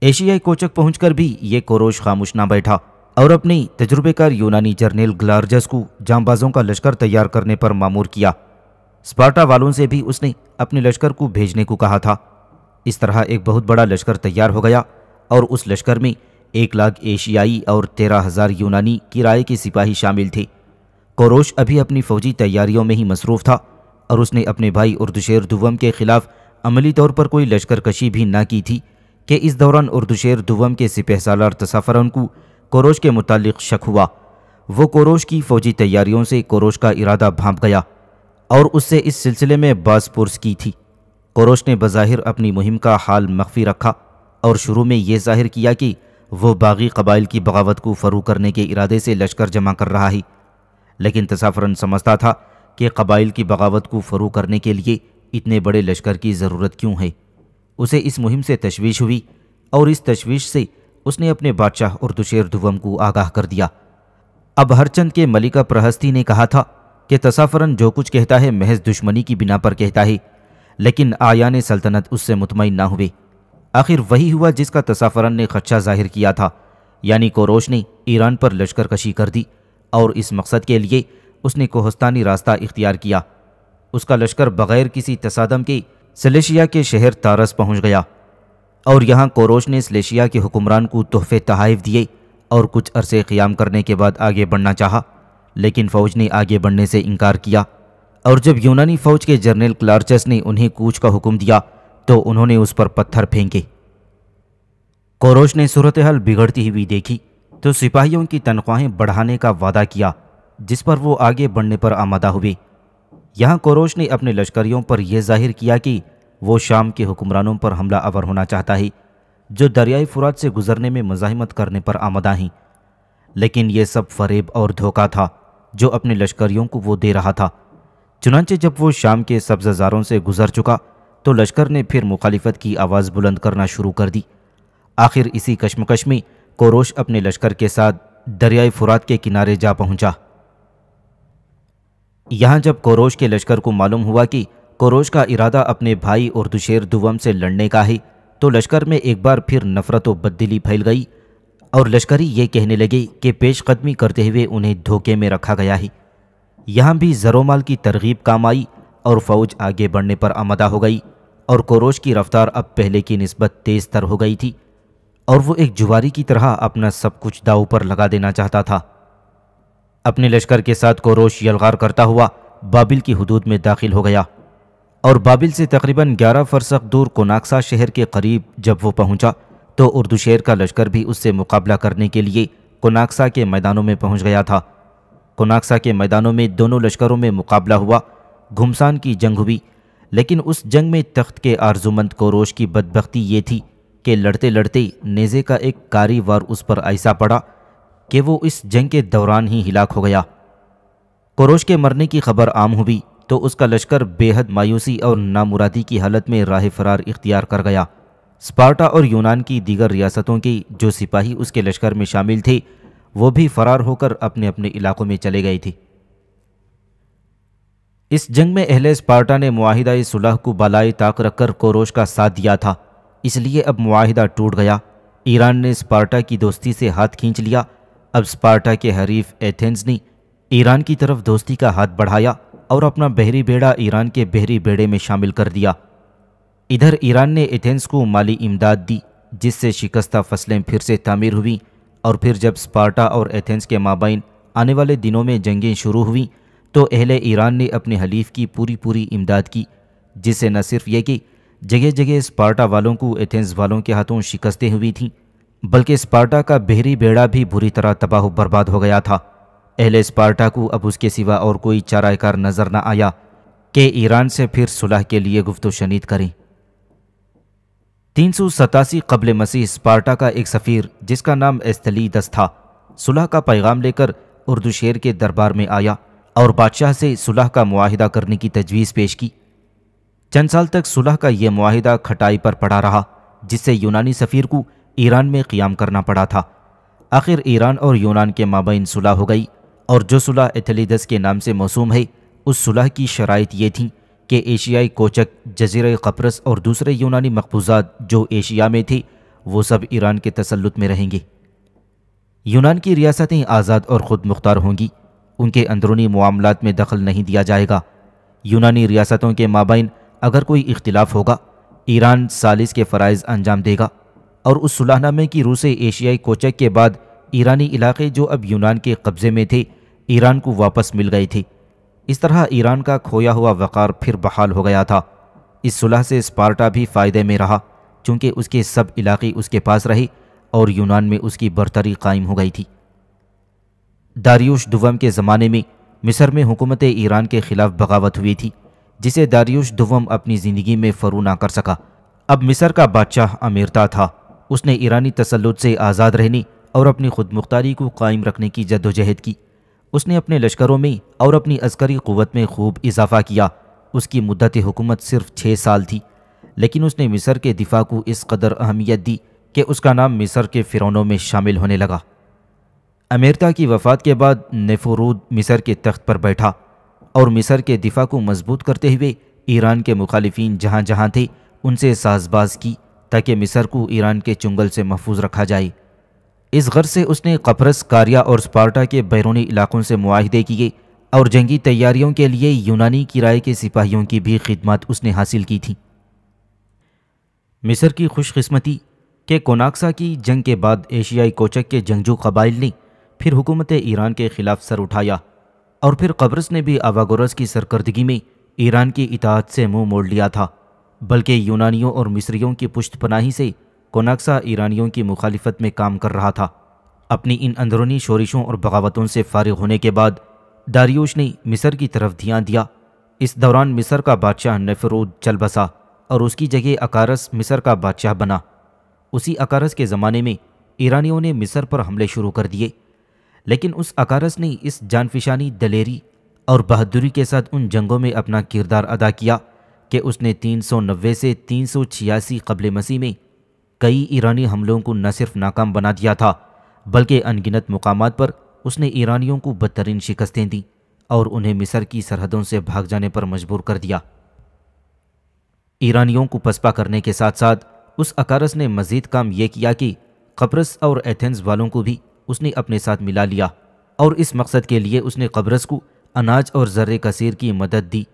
एशियाई कोचक पहुंचकर भी ये कोरोश खामोश ना बैठा और अपनी तजुर्बेकार यूनानी जर्नेल ग्लार्जस को जांबाजों का लश्कर तैयार करने पर मामूर किया स्पार्टा वालों से भी उसने अपने लश्कर को भेजने को कहा था इस तरह एक बहुत बड़ा लश्कर तैयार हो गया और उस लश्कर में एक लाख एशियाई और तेरह हजार यूनानी किराए के सिपाही शामिल थे कोरोश अभी अपनी फौजी तैयारियों में ही मसरूफ था और उसने अपने भाई उर्दुशेर दुवम के खिलाफ अमली तौर पर कोई कशी भी ना की थी कि इस दौरान उर्दुशेर दुवम के सिपह सालार तसाफरन को कोरोश के मुतालिक शक हुआ वो कोरोश की फौजी तैयारियों से कोरोश का इरादा भांप गया और उससे इस सिलसिले में बासपुरस की थी कोरोश ने बज़ाहिर अपनी मुहिम का हाल मख्फी रखा और शुरू में यह जाहिर किया कि वो बागी कबाइल की बगावत को फरू करने के इरादे से लश्कर जमा कर रहा है लेकिन तसाफरन समझता था कि कबाइल की बगावत को फरू करने के लिए इतने बड़े लश्कर की ज़रूरत क्यों है उसे इस मुहिम से तशवीश हुई और इस तशवीश से उसने अपने बादशाह और दुशेर धुवम को आगाह कर दिया अब हरचंद के मलिका प्रहस्ती ने कहा था कि तसाफरन जो कुछ कहता है महज दुश्मनी की बिना पर कहता है लेकिन आया ने सल्तनत उससे मुतमिन ना हुए आखिर वही हुआ जिसका तसाफरन ने खदशा जाहिर किया था यानी कोरोश ने ईरान पर लश्कर कशी कर दी और इस मकसद के लिए उसने कोहस्तानी रास्ता इख्तियार किया उसका लश्कर बग़ैर किसी तसादम के सलेशिया के शहर तारस पहुंच गया और यहाँ कोरोश ने सलेशिया के हुक्मरान को तोहफे तहाइफ दिए और कुछ अरसे क़्याम करने के बाद आगे बढ़ना चाहा लेकिन फ़ौज ने आगे बढ़ने से इनकार किया और जब यूनानी फ़ौज के जनरल क्लार्चस ने उन्हें कूच का हुक्म दिया तो उन्होंने उस पर पत्थर फेंके कोरोश ने सूरत हाल बिगड़ती हुई देखी तो सिपाहियों की तनख्वाहें बढ़ाने का वादा किया जिस पर वो आगे बढ़ने पर आमादा हुए यहां कोरोश ने अपने लश्करियों पर यह जाहिर किया कि वो शाम के हुक्मरानों पर हमला अवर होना चाहता है जो दरियाई फुरात से गुजरने में मजामत करने पर आमदा हैं लेकिन यह सब फरेब और धोखा था जो अपने लश्करियों को वो दे रहा था चुनाचे जब वो शाम के सब्जारों से गुजर चुका तो लश्कर ने फिर मुखालिफत की आवाज़ बुलंद करना शुरू कर दी आखिर इसी कश्मकश में कोरोश अपने लश्कर के साथ दरियाई फुरात के किनारे जा पहुंचा यहां जब कोरोश के लश्कर को मालूम हुआ कि कोरोश का इरादा अपने भाई और दुशेर दुवम से लड़ने का है तो लश्कर में एक बार फिर नफरत व बददिली फैल गई और लश्करी ये कहने लगे कि पेशकदमी करते हुए उन्हें धोखे में रखा गया है यहाँ भी जरोमाल की तरगीब काम आई और फौज आगे बढ़ने पर आमदा हो गई और कोरोश की रफ्तार अब पहले की नस्बत तेज़ तर हो गई थी और वो एक जुवारी की तरह अपना सब कुछ दाव पर लगा देना चाहता था अपने लश्कर के साथ कोरोश यलगार करता हुआ बाबिल की हदूद में दाखिल हो गया और बाबिल से तकरीबन 11 फरसक दूर कोनाक्सा शहर के करीब जब वो पहुंचा तो उर्दू शहर का लश्कर भी उससे मुकाबला करने के लिए कोनाक्सा के मैदानों में पहुंच गया था कोनाक्सा के मैदानों में दोनों लश्करों में मुकाबला हुआ घुमसान की जंग हुई लेकिन उस जंग में तख्त के आर्जुमंद कोरोश की बदबख्ती ये थी कि लड़ते लड़ते नेज़े का एक कारी वार उस पर ऐसा पड़ा कि वो इस जंग के दौरान ही हिलाक हो गया कोरोश के मरने की खबर आम हुई तो उसका लश्कर बेहद मायूसी और नामुरादी की हालत में राह फरार इख्तियार कर गया स्पार्टा और यूनान की दीगर रियासतों के जो सिपाही उसके लश्कर में शामिल थे वो भी फरार होकर अपने अपने इलाकों में चले गए थे इस जंग में अहले स्पार्टा ने माहिदा सुलह को बलाई ताक रखकर कोरोश का साथ दिया था इसलिए अब माहिदा टूट गया ईरान ने स्पार्टा की दोस्ती से हाथ खींच लिया अब स्पार्टा के हरीफ एथेंस ने ईरान की तरफ दोस्ती का हाथ बढ़ाया और अपना बहरी बेड़ा ईरान के बहरी बेड़े में शामिल कर दिया इधर ईरान ने एथेंस को माली इमदाद दी जिससे शिकस्ता फसलें फिर से तामीर हुई और फिर जब स्पार्टा और एथेंस के माबाइन आने वाले दिनों में जंगें शुरू हुईं तो अहल ईरान ने अपने हलीफ की पूरी पूरी इमदाद की जिसे न सिर्फ यह कि जगह जगह स्पार्टा वालों को एथेंस वालों के हाथों शिकस्तें हुई थीं बल्कि स्पार्टा का बहरी बेड़ा भी बुरी तरह तबाह बर्बाद हो गया था अहल स्पार्टा को अब उसके सिवा और कोई चाराकार नज़र न आया कि ईरान से फिर सुलह के लिए गुफ्त शनीद करें तीन सौ सतासी कबल मसीह स्पार्टा का एक सफ़ीर जिसका नाम दस था सुलह का पैगाम लेकर उर्दू शेर के दरबार में आया और बादशाह से सुलह का मुआहिदा करने की तजवीज़ पेश की चंद साल तक सुलह का यह मुआहिदा खटाई पर पड़ा रहा जिससे यूनानी सफ़ीर को ईरान में क़ियाम करना पड़ा था आखिर ईरान और यूनान के माबेन सुलह हो गई और जो सुलह एथलीदस के नाम से मौसूम है उस सुलह की शराइत ये थी कि एशियाई कोचक जजीर कपरस और दूसरे यूनानी मकबूजा जो एशिया में थे वो सब ईरान के तसलुत में रहेंगे यूनान की रियासतें आज़ाद और ख़ुद मुख्तार होंगी उनके अंदरूनी मामलों में दखल नहीं दिया जाएगा यूनानी रियासतों के माबाइन अगर कोई इख्तलाफ होगा ईरान सालिस के फ़रज़ अंजाम देगा और उस सुलहनामे की रूस एशियाई कोचक के बाद ईरानी इलाके जो अब यूनान के कब्ज़े में थे ईरान को वापस मिल गए थे इस तरह ईरान का खोया हुआ वक़ार फिर बहाल हो गया था इस सुलह से स्पार्टा भी फ़ायदे में रहा चूँकि उसके सब इलाके उसके पास रहे और यूनान में उसकी बरतरी कायम हो गई थी दारियोश दुवम के ज़माने में मिस्र में हुकूमत ईरान के ख़िलाफ़ बगावत हुई थी जिसे दारियोश दुवम अपनी ज़िंदगी में फ़रू ना कर सका अब मिस्र का बादशाह अमीरता था उसने ईरानी तसलुत से आज़ाद रहने और अपनी खुद मुख्तारी को कायम रखने की जद्दोजहद की उसने अपने लश्करों में और अपनी अस्करी क़वत में खूब इजाफा किया उसकी मुद्दत हुकूमत सिर्फ छः साल थी लेकिन उसने मिस्र के दिफा को इस कदर अहमियत दी कि उसका नाम मिस्र के फ़िरौनों में शामिल होने लगा अमेरिका की वफात के बाद नेफरूद मिसर के तख्त पर बैठा और मिसर के दिफा को मजबूत करते हुए ईरान के मुखालफी जहाँ जहाँ थे उनसे साजबाज की ताकि मिसर को ईरान के चुंगल से महफूज रखा जाए इस गर्ज से उसने कपरस कारिया और स्पार्टा के बैरूनी इलाकों से मुआहदे किए और जंगी तैयारियों के लिए यूनानी किराए के सिपाहियों की भी खिदमत उसने हासिल की थी मिसर की खुशकस्मती के कोनाक्सा की जंग के बाद एशियाई कोचक के जंगजू कबाइल ने फिर हुकूमत ईरान के खिलाफ सर उठाया और फिर कब्रस ने भी आवागोरस की सरकर्दगी में ईरान की इतात से मुंह मोड़ लिया था बल्कि यूनानियों और मिस्रियों की पुश्त पनाही से कोनाक्सा ईरानियों की मुखालफत में काम कर रहा था अपनी इन अंदरूनी शोरिशों और बगावतों से फारिग होने के बाद दारियोश ने मिस्र की तरफ ध्यान दिया इस दौरान मिस्र का बादशाह नफरूद चल बसा और उसकी जगह अकारस मिस्र का बादशाह बना उसी अकारस के ज़माने में ईरानियों ने मिस्र पर हमले शुरू कर दिए लेकिन उस अकारस ने इस जानफिशानी दलेरी और बहादुरी के साथ उन जंगों में अपना किरदार अदा किया कि उसने 390 से तीन सौ छियासी कबल मसीह में कई ईरानी हमलों को न सिर्फ नाकाम बना दिया था बल्कि अनगिनत मकाम पर उसने ईरानियों को बदतरीन शिकस्तें दीं और उन्हें मिस्र की सरहदों से भाग जाने पर मजबूर कर दिया ईरानियों को पसपा करने के साथ साथ उस अकारस ने मजीद काम यह किया कि कब्रस और एथेंस वालों को भी उसने अपने साथ मिला लिया और इस मकसद के लिए उसने कब्रस को अनाज और ज़र्र कसीर की मदद दी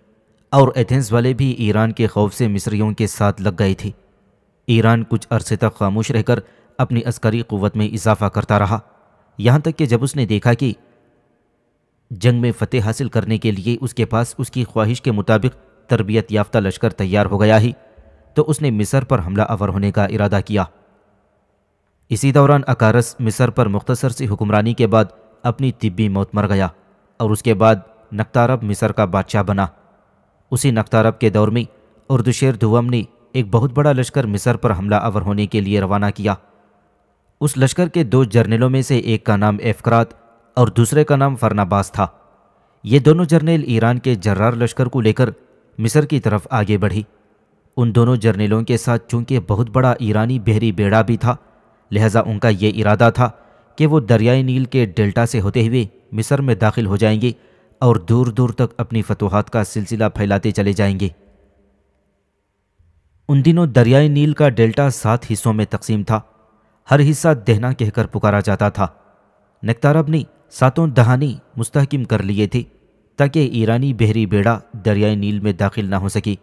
और एथेंस वाले भी ईरान के खौफ से मिस्रियों के साथ लग गए थे ईरान कुछ अरसे तक खामोश रहकर अपनी अस्करी क़वत में इजाफा करता रहा यहाँ तक कि जब उसने देखा कि जंग में फ़तेह हासिल करने के लिए उसके पास उसकी ख्वाहिश के मुताबिक तरबियत याफ्ता लश्कर तैयार हो गया ही तो उसने मिसर पर हमला अवर होने का इरादा किया इसी दौरान अकारस मिसर पर मुख्तसर सी हुक्मरानी के बाद अपनी तिब्बी मौत मर गया और उसके बाद नक्तारब मिसर का बादशाह बना उसी नक्तारब के दौर में उर्दुशेर धुवम ने एक बहुत बड़ा लश्कर मिसर पर हमला अवर होने के लिए रवाना किया उस लश्कर के दो जर्नलों में से एक का नाम एफकरात और दूसरे का नाम फरनाबास था ये दोनों जर्नेल ईरान के जर्रार लश्कर को लेकर मिसर की तरफ आगे बढ़ी उन दोनों जर्नलों के साथ चूंकि बहुत बड़ा ईरानी बहरी बेड़ा भी था लिहाजा उनका ये इरादा था कि वो दरियाए नील के डेल्टा से होते हुए मिस्र में दाखिल हो जाएंगे और दूर दूर तक अपनी फतूहत का सिलसिला फैलाते चले जाएंगे उन दिनों दरियाए नील का डेल्टा सात हिस्सों में तकसीम था हर हिस्सा दहना कहकर पुकारा जाता था नक्तारब ने सातों दहानी मुस्तकम कर लिए थे ताकि ईरानी बहरी बेड़ा दरियाए नील में दाखिल ना हो सके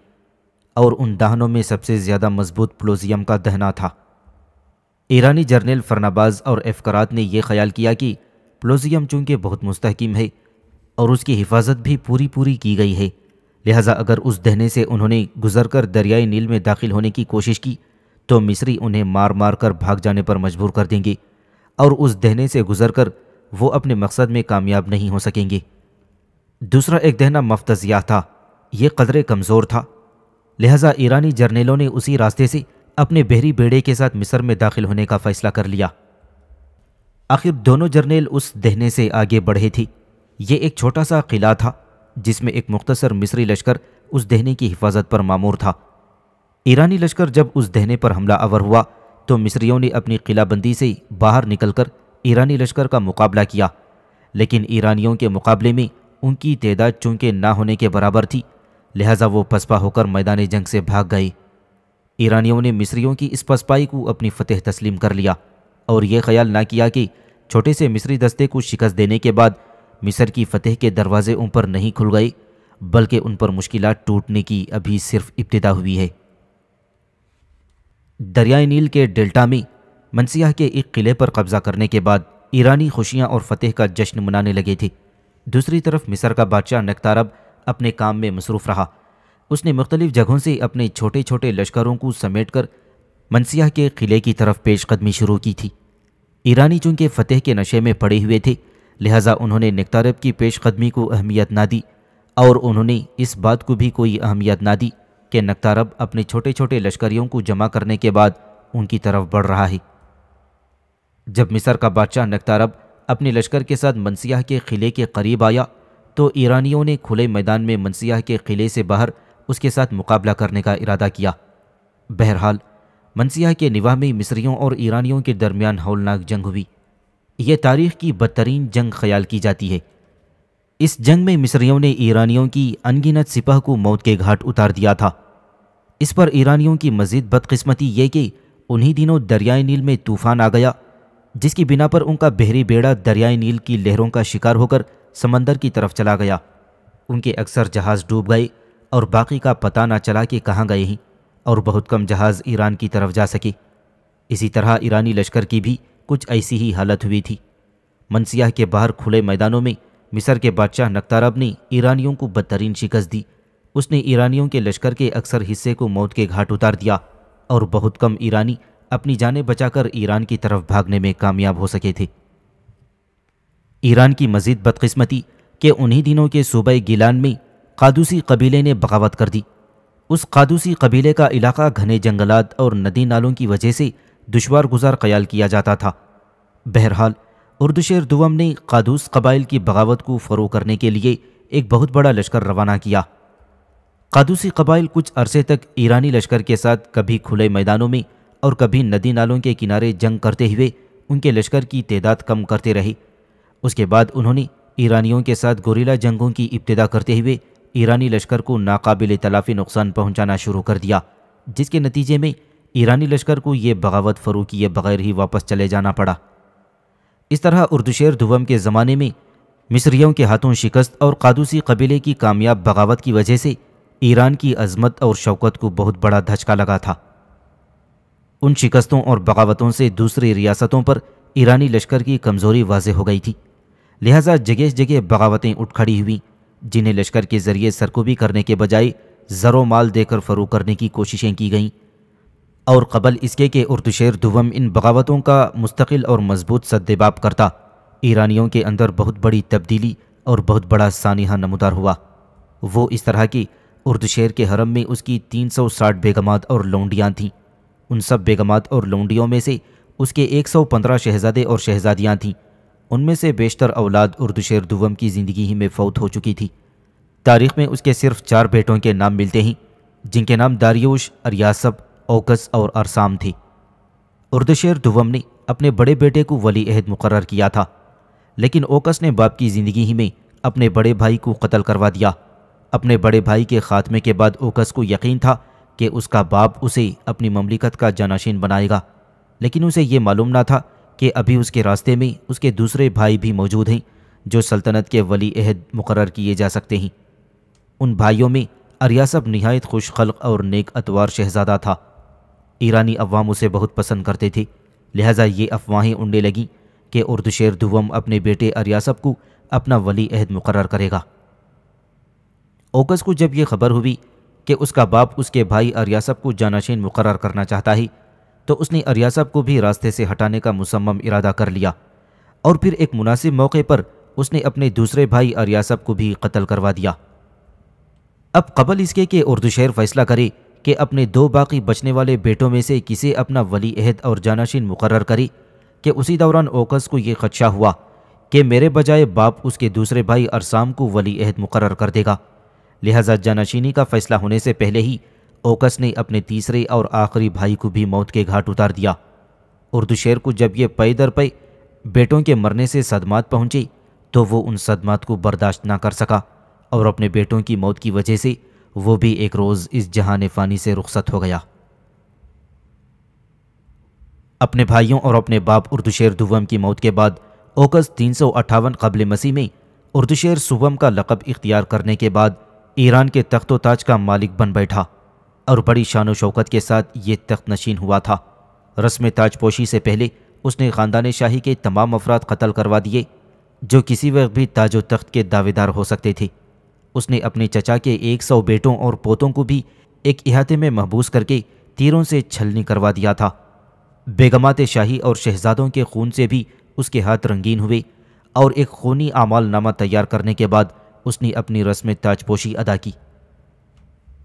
और उन दहनों में सबसे ज़्यादा मजबूत प्लोजियम का दहना था ईरानी जर्नल फरनाबाज और एफकरात ने यह ख्याल किया कि प्लोजियम चूंकि बहुत मुस्तकम है और उसकी हिफाजत भी पूरी पूरी की गई है लिहाजा अगर उस दहने से उन्होंने गुजर कर दरियाई नील में दाखिल होने की कोशिश की तो मिस्री उन्हें मार मार कर भाग जाने पर मजबूर कर देंगे और उस दहने से गुजर कर वो अपने मकसद में कामयाब नहीं हो सकेंगे दूसरा एक दहना मफ्तजिया था यह कदरे कमज़ोर था लिहाजा ईरानी जर्नेलों ने उसी रास्ते से अपने बहरी बेड़े के साथ मिस्र में दाखिल होने का फैसला कर लिया आखिर दोनों जर्नेल उस दहने से आगे बढ़े थी ये एक छोटा सा किला था जिसमें एक मुख्तसर मिस्री लश्कर उस दहने की हिफाजत पर मामूर था ईरानी लश्कर जब उस दहने पर हमला आवर हुआ तो मिस्रियों ने अपनी किलाबंदी से बाहर निकलकर ईरानी लश्कर का मुकाबला किया लेकिन ईरानियों के मुकाबले में उनकी तादाद चूँकि ना होने के बराबर थी लिहाजा वो पसपा होकर मैदान जंग से भाग गए ईरानियों ने मिस्रियों की इस पसपाई को अपनी फतेह तस्लीम कर लिया और यह ख्याल ना किया कि छोटे से मिस्री दस्ते को शिकस्त देने के बाद मिस्र की फतेह के दरवाजे उन पर नहीं खुल गए बल्कि उन पर मुश्किल टूटने की अभी सिर्फ इब्तदा हुई है दरियाए नील के डेल्टा में मनसिया के एक किले पर कब्ज़ा करने के बाद ईरानी खुशियाँ और फतेह का जश्न मनाने लगे थे दूसरी तरफ मिस्र का बादशाह नकतारब अपने काम में मसरूफ़ रहा उसने मुख्तलिफ जगहों से अपने छोटे छोटे लश्करों को समेट कर मनसिया के किले की तरफ पेशकदमी शुरू की थी ईरानी चूंकि फतेह के नशे में पड़े हुए थे लिहाजा उन्होंने निकतारब की पेशकदमी को अहमियत ना दी और उन्होंने इस बात को भी कोई अहमियत ना दी कि नकतारब अपने छोटे छोटे लश्करियों को जमा करने के बाद उनकी तरफ बढ़ रहा है जब मिसर का बादशाह नकतारब अपने लश्कर के साथ मनसिया के किले के करीब आया तो ईरानियों ने खुले मैदान में मनसिया के किले से बाहर उसके साथ मुकाबला करने का इरादा किया बहरहाल मनसिया के निवाह में मिस्रियों और ईरानियों के दरमियान हौलनाक जंग हुई यह तारीख की बदतरीन जंग ख्याल की जाती है इस जंग में मिस्रियों ने ईरानियों की अनगिनत सिपाह को मौत के घाट उतार दिया था इस पर ईरानियों की मजीद बदकस्मती ये कि उन्हीं दिनों दरियाए नील में तूफान आ गया जिसकी बिना पर उनका बहरी बेड़ा दरियाए नील की लहरों का शिकार होकर समंदर की तरफ चला गया उनके अक्सर जहाज़ डूब गए और बाकी का पता ना चला कि कहाँ गए हैं और बहुत कम जहाज़ ईरान की तरफ जा सके इसी तरह ईरानी लश्कर की भी कुछ ऐसी ही हालत हुई थी मनसियाह के बाहर खुले मैदानों में मिस्र के बादशाह नक्तारब ने ईरानियों को बदतरीन शिकस्त दी उसने ईरानियों के लश्कर के अक्सर हिस्से को मौत के घाट उतार दिया और बहुत कम ईरानी अपनी जानें बचाकर ईरान की तरफ भागने में कामयाब हो सके थे ईरान की मजीद बदकस्मती के उन्हीं दिनों के सूबे गिलान में कादूसी कबीले ने बगावत कर दी उस कादूसी कबीले का इलाका घने जंगलात और नदी नालों की वजह से दुशवार गुजार ख्याल किया जाता था बहरहाल उर्दुशेर दुवम ने कादूस कबाइल की बगावत को फ़रो करने के लिए एक बहुत बड़ा लश्कर रवाना किया कादूसी कबाइल कुछ अरसे तक ईरानी लश्कर के साथ कभी खुले मैदानों में और कभी नदी नालों के किनारे जंग करते हुए उनके लश्कर की तदाद कम करते रहे उसके बाद उन्होंने ईरानियों के साथ गोरीला जंगों की इब्तदा करते हुए ईरानी लश्कर को नाकाबिल तलाफी नुकसान पहुंचाना शुरू कर दिया जिसके नतीजे में ईरानी लश्कर को ये बगावत फरू किए बगैर ही वापस चले जाना पड़ा इस तरह उर्दुशेर धुवम के ज़माने में मिस्रियों के हाथों शिकस्त और कादूसी कबीले की कामयाब बगावत की वजह से ईरान की अजमत और शौकत को बहुत बड़ा धचका लगा था उन शिकस्तों और बगावतों से दूसरी रियासतों पर ईरानी लश्कर की कमज़ोरी वाज हो गई थी लिहाजा जगह जगह बगावतें उठ खड़ी हुई जिन्हें लश्कर के ज़रिए सरकोबी करने के बजाय ज़रो माल देकर फरू करने की कोशिशें की गईं और कबल इसके के उर्दुशेर धुवम इन बगावतों का मुस्तकिल और मजबूत सद्देबाब करता ईरानियों के अंदर बहुत बड़ी तब्दीली और बहुत बड़ा सानिहा नमदार हुआ वो इस तरह की उर्दुशेर के हरम में उसकी तीन सौ साठ बेगमात और लौंडियाँ थीं उन सब बेगमात और लौंडियों में से उसके एक सौ पंद्रह शहजादे और शहजादियाँ थीं उनमें से बेशतर औलाद उर्दू शेर दुवम की ज़िंदगी ही में फौत हो चुकी थी तारीख में उसके सिर्फ चार बेटों के नाम मिलते ही जिनके नाम दारियोश अरियासब ओकस और अरसाम थी उर्दशेर दुवम ने अपने बड़े बेटे को वली अहद मुकर किया था लेकिन ओकस ने बाप की ज़िंदगी ही में अपने बड़े भाई को कत्ल करवा दिया अपने बड़े भाई के ख़ात्मे के बाद ओकस को यकीन था कि उसका बाप उसे अपनी ममलिकत का जानाशीन बनाएगा लेकिन उसे यह मालूम ना था कि अभी उसके रास्ते में उसके दूसरे भाई भी मौजूद हैं जो सल्तनत के वली अहद मुकर किए जा सकते हैं उन भाइयों में अरियासब नहायत खुश खलक और नेक अतवार शहजादा था ईरानी अवाम उसे बहुत पसंद करते थे लिहाजा ये अफवाहें उड़ने लगीं कि उर्दशेर धुवम अपने बेटे अरियासब को अपना वली अहद मुकर करेगा ओकस को जब यह खबर हुई कि उसका बाप उसके भाई अरियासब को जानाशीन मुकर करना चाहता है तो उसने अरिया साहब को भी रास्ते से हटाने का मुसम्म इरादा कर लिया और फिर एक मुनासिब मौके पर उसने अपने दूसरे भाई अरिया साहब को भी कत्ल करवा दिया अब कबल इसके कि उर्दुशहर फैसला करे कि अपने दो बाकी बचने वाले बेटों में से किसे अपना वली अहद और जानाशीन मुकर करे कि उसी दौरान ओकस को ये खदशा हुआ कि मेरे बजाय बाप उसके दूसरे भाई अरसाम को वली अहद मुकर कर देगा लिहाजा जानाशीनी का फैसला होने से पहले ही ओकस ने अपने तीसरे और आखिरी भाई को भी मौत के घाट उतार दिया उर्दुशेर को जब ये पई दर पई बेटों के मरने से सदमात पहुंची तो वो उन सदमात को बर्दाश्त ना कर सका और अपने बेटों की मौत की वजह से वो भी एक रोज़ इस जहान फ़ानी से रुखसत हो गया अपने भाइयों और अपने बाप उर्दुशेर दुवम की मौत के बाद ओकस तीन सौ अट्ठावन कबल मसीह में उर्दुशेर सुबम का लकब इख्तियार करने के बाद ईरान के तख्तो ताज का मालिक बन बैठा और बड़ी शान शौकत के साथ ये तख्त नशीन हुआ था रस्म ताजपोशी से पहले उसने ख़ानदान शाही के तमाम अफराद कत्ल करवा दिए जो किसी वक्त भी ताजो तख्त के दावेदार हो सकते थे उसने अपने चचा के एक सौ बेटों और पोतों को भी एक इहाते में महबूस करके तीरों से छलनी करवा दिया था बेगमात शाही और शहजादों के खून से भी उसके हाथ रंगीन हुए और एक खूनी आमालनामा तैयार करने के बाद उसने अपनी रस्म ताजपोशी अदा की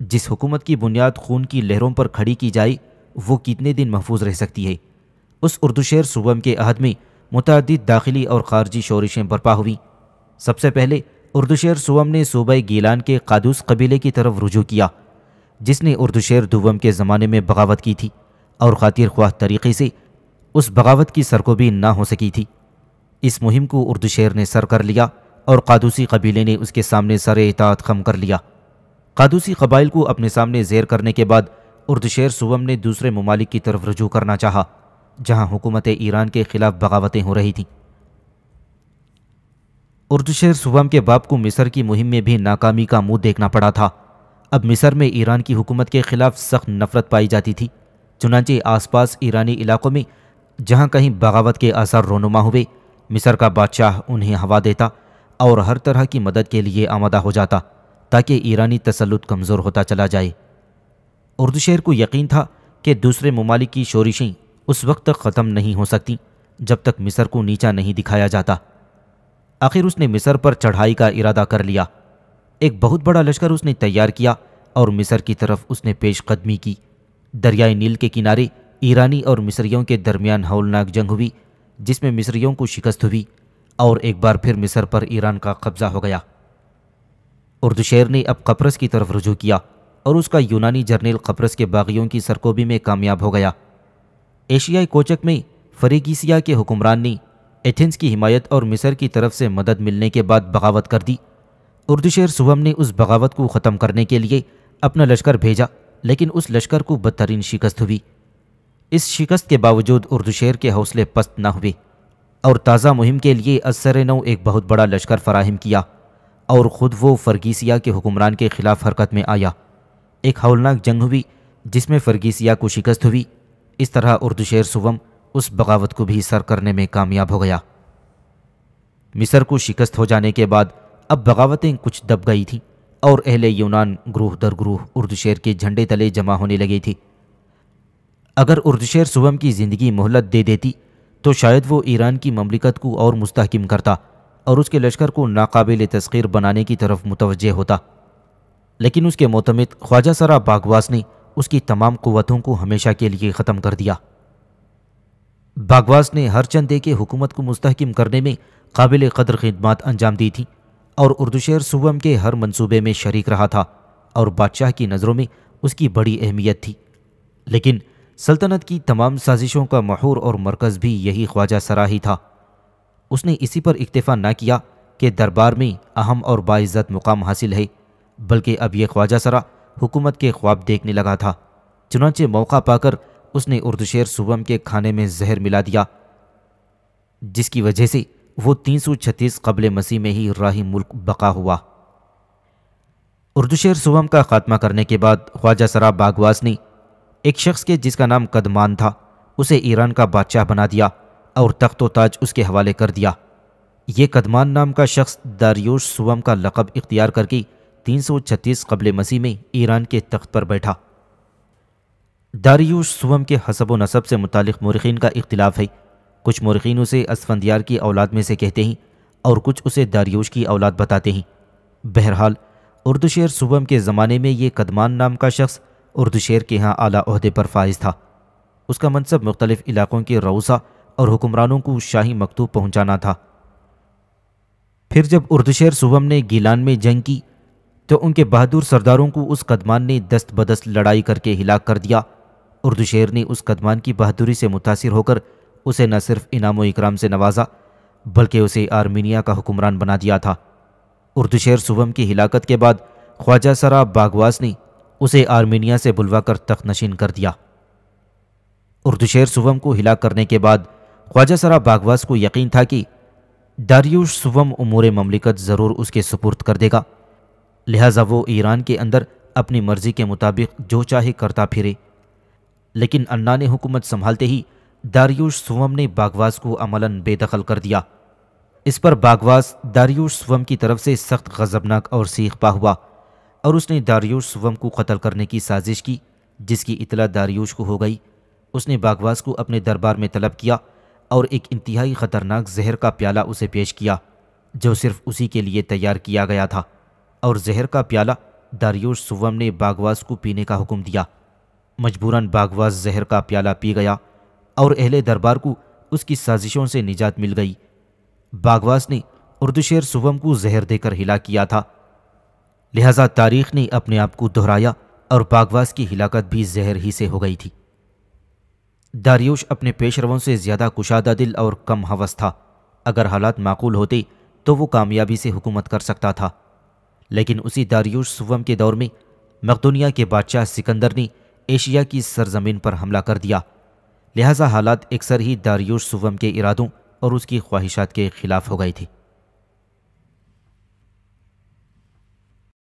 जिस हुकूमत की बुनियाद खून की लहरों पर खड़ी की जाए वो कितने दिन महफूज रह सकती है उस उर्दू शेर सूबम के अहद में मुतद दाखिली और खारजी शोरिशें बर्पा हुईं सबसे पहले उर्दू शेर सुबम ने सूबे गीलान के कादूस कबीले की तरफ रुजू किया जिसने उर्दू शेर दुबम के ज़माने में बगावत की थी और खातिर ख्वाह तरीके से उस बगावत की भी ना हो सकी थी इस मुहिम को उर्दू शेर ने सर कर लिया और कादूसी कबीले ने उसके सामने सर इतात खम कर लिया कादूसी कबाइल को अपने सामने जेर करने के बाद उर्दशेर सुबम ने दूसरे ममालिक की तरफ रजू करना चाहा जहां हुकूमत ईरान के खिलाफ बगावतें हो रही थीं उर्दशेर सुबम के बाप को मिस्र की मुहिम में भी नाकामी का मुंह देखना पड़ा था अब मिस्र में ईरान की हुकूमत के खिलाफ सख्त नफरत पाई जाती थी चुनाचे आसपास ईरानी इलाकों में जहां कहीं बगावत के आसार रोनुमा हुए मिस्र का बादशाह उन्हें हवा देता और हर तरह की मदद के लिए आमदा हो जाता ताकि ईरानी तसलुत कमज़ोर होता चला जाए उर्दू शहर को यकीन था कि दूसरे ममालिक की शोरिशें उस वक्त तक ख़त्म नहीं हो सकती जब तक मिस्र को नीचा नहीं दिखाया जाता आखिर उसने मिस्र पर चढ़ाई का इरादा कर लिया एक बहुत बड़ा लश्कर उसने तैयार किया और मिस्र की तरफ उसने पेश कदमी की दरियाए नील के किनारे ईरानी और मिस्रियों के दरमियान हौलनाक जंग हुई जिसमें मिस्रियों को शिकस्त हुई और एक बार फिर मिस्र पर ईरान का कब्ज़ा हो गया और ने अब कप्रस की तरफ रुजू किया और उसका यूनानी जर्नल कप्रस के बागियों की सरकोबी में कामयाब हो गया एशियाई कोचक में फरीगीसिया के हुक्मरान ने एथेंस की हिमायत और मिसर की तरफ से मदद मिलने के बाद बगावत कर दी उर्दुशेर सुबह ने उस बगावत को ख़त्म करने के लिए अपना लश्कर भेजा लेकिन उस लश्कर को बदतरीन शिकस्त हुई इस शिकस्त के बावजूद उर्दुशेर के हौसले पस्त न हुए और ताज़ा मुहिम के लिए असर नौ एक बहुत बड़ा लश्कर फराहम किया और ख़ुद वो फर्गीसिया के हुक्मरान के ख़िलाफ़ हरकत में आया एक हौलनाक जंग हुई जिसमें फर्गीसिया को शिकस्त हुई इस तरह उर्दुशेर सुवम उस बगावत को भी सर करने में कामयाब हो गया मिस्र को शिकस्त हो जाने के बाद अब बगावतें कुछ दब गई थीं और अहले यूनान ग्रोह दर ग्रूह उर्दुशेर के झंडे तले जमा होने लगी थी अगर उर्दुशेर सुबम की ज़िंदगी मोहलत दे देती तो शायद वो ईरान की ममलिकत को और मुस्तकम करता और उसके लश्कर को नाकाबिल तस्खीर बनाने की तरफ मुतवजह होता लेकिन उसके मोतमद ख्वाजा सरा बागवास ने उसकी तमाम क़वतों को हमेशा के लिए ख़त्म कर दिया बागवास ने हर चंदे के हुकूमत को मुस्तहकम करने में काबिल कदर खदमात अंजाम दी थी और शेर सुबम के हर मंसूबे में शरीक रहा था और बादशाह की नज़रों में उसकी बड़ी अहमियत थी लेकिन सल्तनत की तमाम साजिशों का महूर और मरकज़ भी यही ख्वाजा सरा ही था उसने इसी पर इक्तफ़ा ना किया कि दरबार में अहम और बाज़त मुकाम हासिल है बल्कि अब यह ख्वाजा सरा हुकूमत के ख्वाब देखने लगा था चुनाचे मौका पाकर उसने उर्दशेर सुबम के खाने में जहर मिला दिया जिसकी वजह से वो तीन सौ छत्तीस कबल मसीह में ही राही मुल्क बका हुआ उर्दशेर सुबम का खात्मा करने के बाद ख्वाजा सरा बागवास ने एक शख्स के जिसका नाम कदमान था उसे ईरान का बादशाह बना दिया और तख्त ताज उसके हवाले कर दिया ये कदमान नाम का शख्स दारियोश सुवम का लकब इख्तियार करके 336 कबल मसीह में ईरान के तख्त पर बैठा दारियोश सुवम के हसब व नसब से मुतक मुरखीन का इख्तलाफ है कुछ मुरखीन उसे असफंदियार की औलाद में से कहते हैं और कुछ उसे दारियोश की औलाद बताते हैं बहरहाल उर्दू शेर सुबम के ज़माने में ये कदमान नाम का शख्स उर्दू शेर के यहाँ आला अहदे पर फाइज था उसका मनसब मुख्तलिफ़ इलाक़ों के रऊसा और हुक्मरानों को शाही मकतूब पहुंचाना था फिर जब उर्दशेर सुबम ने गीलान में जंग की तो उनके बहादुर सरदारों को उस कदमान ने दस्त बदस्त लड़ाई करके हिला कर दिया उर्दशेर ने उस कदमान की बहादुरी से मुतासर होकर उसे न सिर्फ इनाम इकराम से नवाजा बल्कि उसे आर्मीनिया का हुक्मरान बना दिया था उर्दशेर सुबम की हिलाकत के बाद ख्वाजा सरा बागवास ने उसे आर्मीनिया से बुलवाकर तख्त नशीन कर दिया उर्दशेर सुबम को हिला करने के बाद ख्वाजा सरा बागवास को यकीन था कि दारियुश सुवम उमूर ममलिकत ज़रूर उसके सुपुर्द कर देगा लिहाजा वो ईरान के अंदर अपनी मर्ज़ी के मुताबिक जो चाहे करता फिरे लेकिन अन्ना ने हुकूमत संभालते ही दारियुश सुवम ने बागवास को अमलन बेदखल कर दिया इस पर बागवास दारियुश सुवम की तरफ से सख्त गजबनाक और सीख पा हुआ और उसने दारियुश सुवम को कत्ल करने की साजिश की जिसकी इतला दारियुश को हो गई उसने बागवास को अपने दरबार में तलब किया और एक इंतहाई ख़तरनाक जहर का प्याला उसे पेश किया जो सिर्फ उसी के लिए तैयार किया गया था और जहर का प्याला दारियोश सुवम ने बागवास को पीने का हुक्म दिया मजबूरन बागवास जहर का प्याला पी गया और अहले दरबार को उसकी साजिशों से निजात मिल गई बागवास ने उर्दुशेर सुवम को जहर देकर हिला किया था लिहाजा तारीख ने अपने आप को दोहराया और बागवास की हिलाकत भी जहर ही से हो गई थी दारियोश अपने पेशरवों से ज़्यादा कुशादा दिल और कम हवस था अगर हालात माकूल होते तो वो कामयाबी से हुकूमत कर सकता था लेकिन उसी दारियोश सुवम के दौर में मकदूनिया के बादशाह सिकंदर ने एशिया की सरजमीन पर हमला कर दिया लिहाजा हालात अक्सर ही दारियोश सुवम के इरादों और उसकी ख्वाहिशात के खिलाफ हो गई थी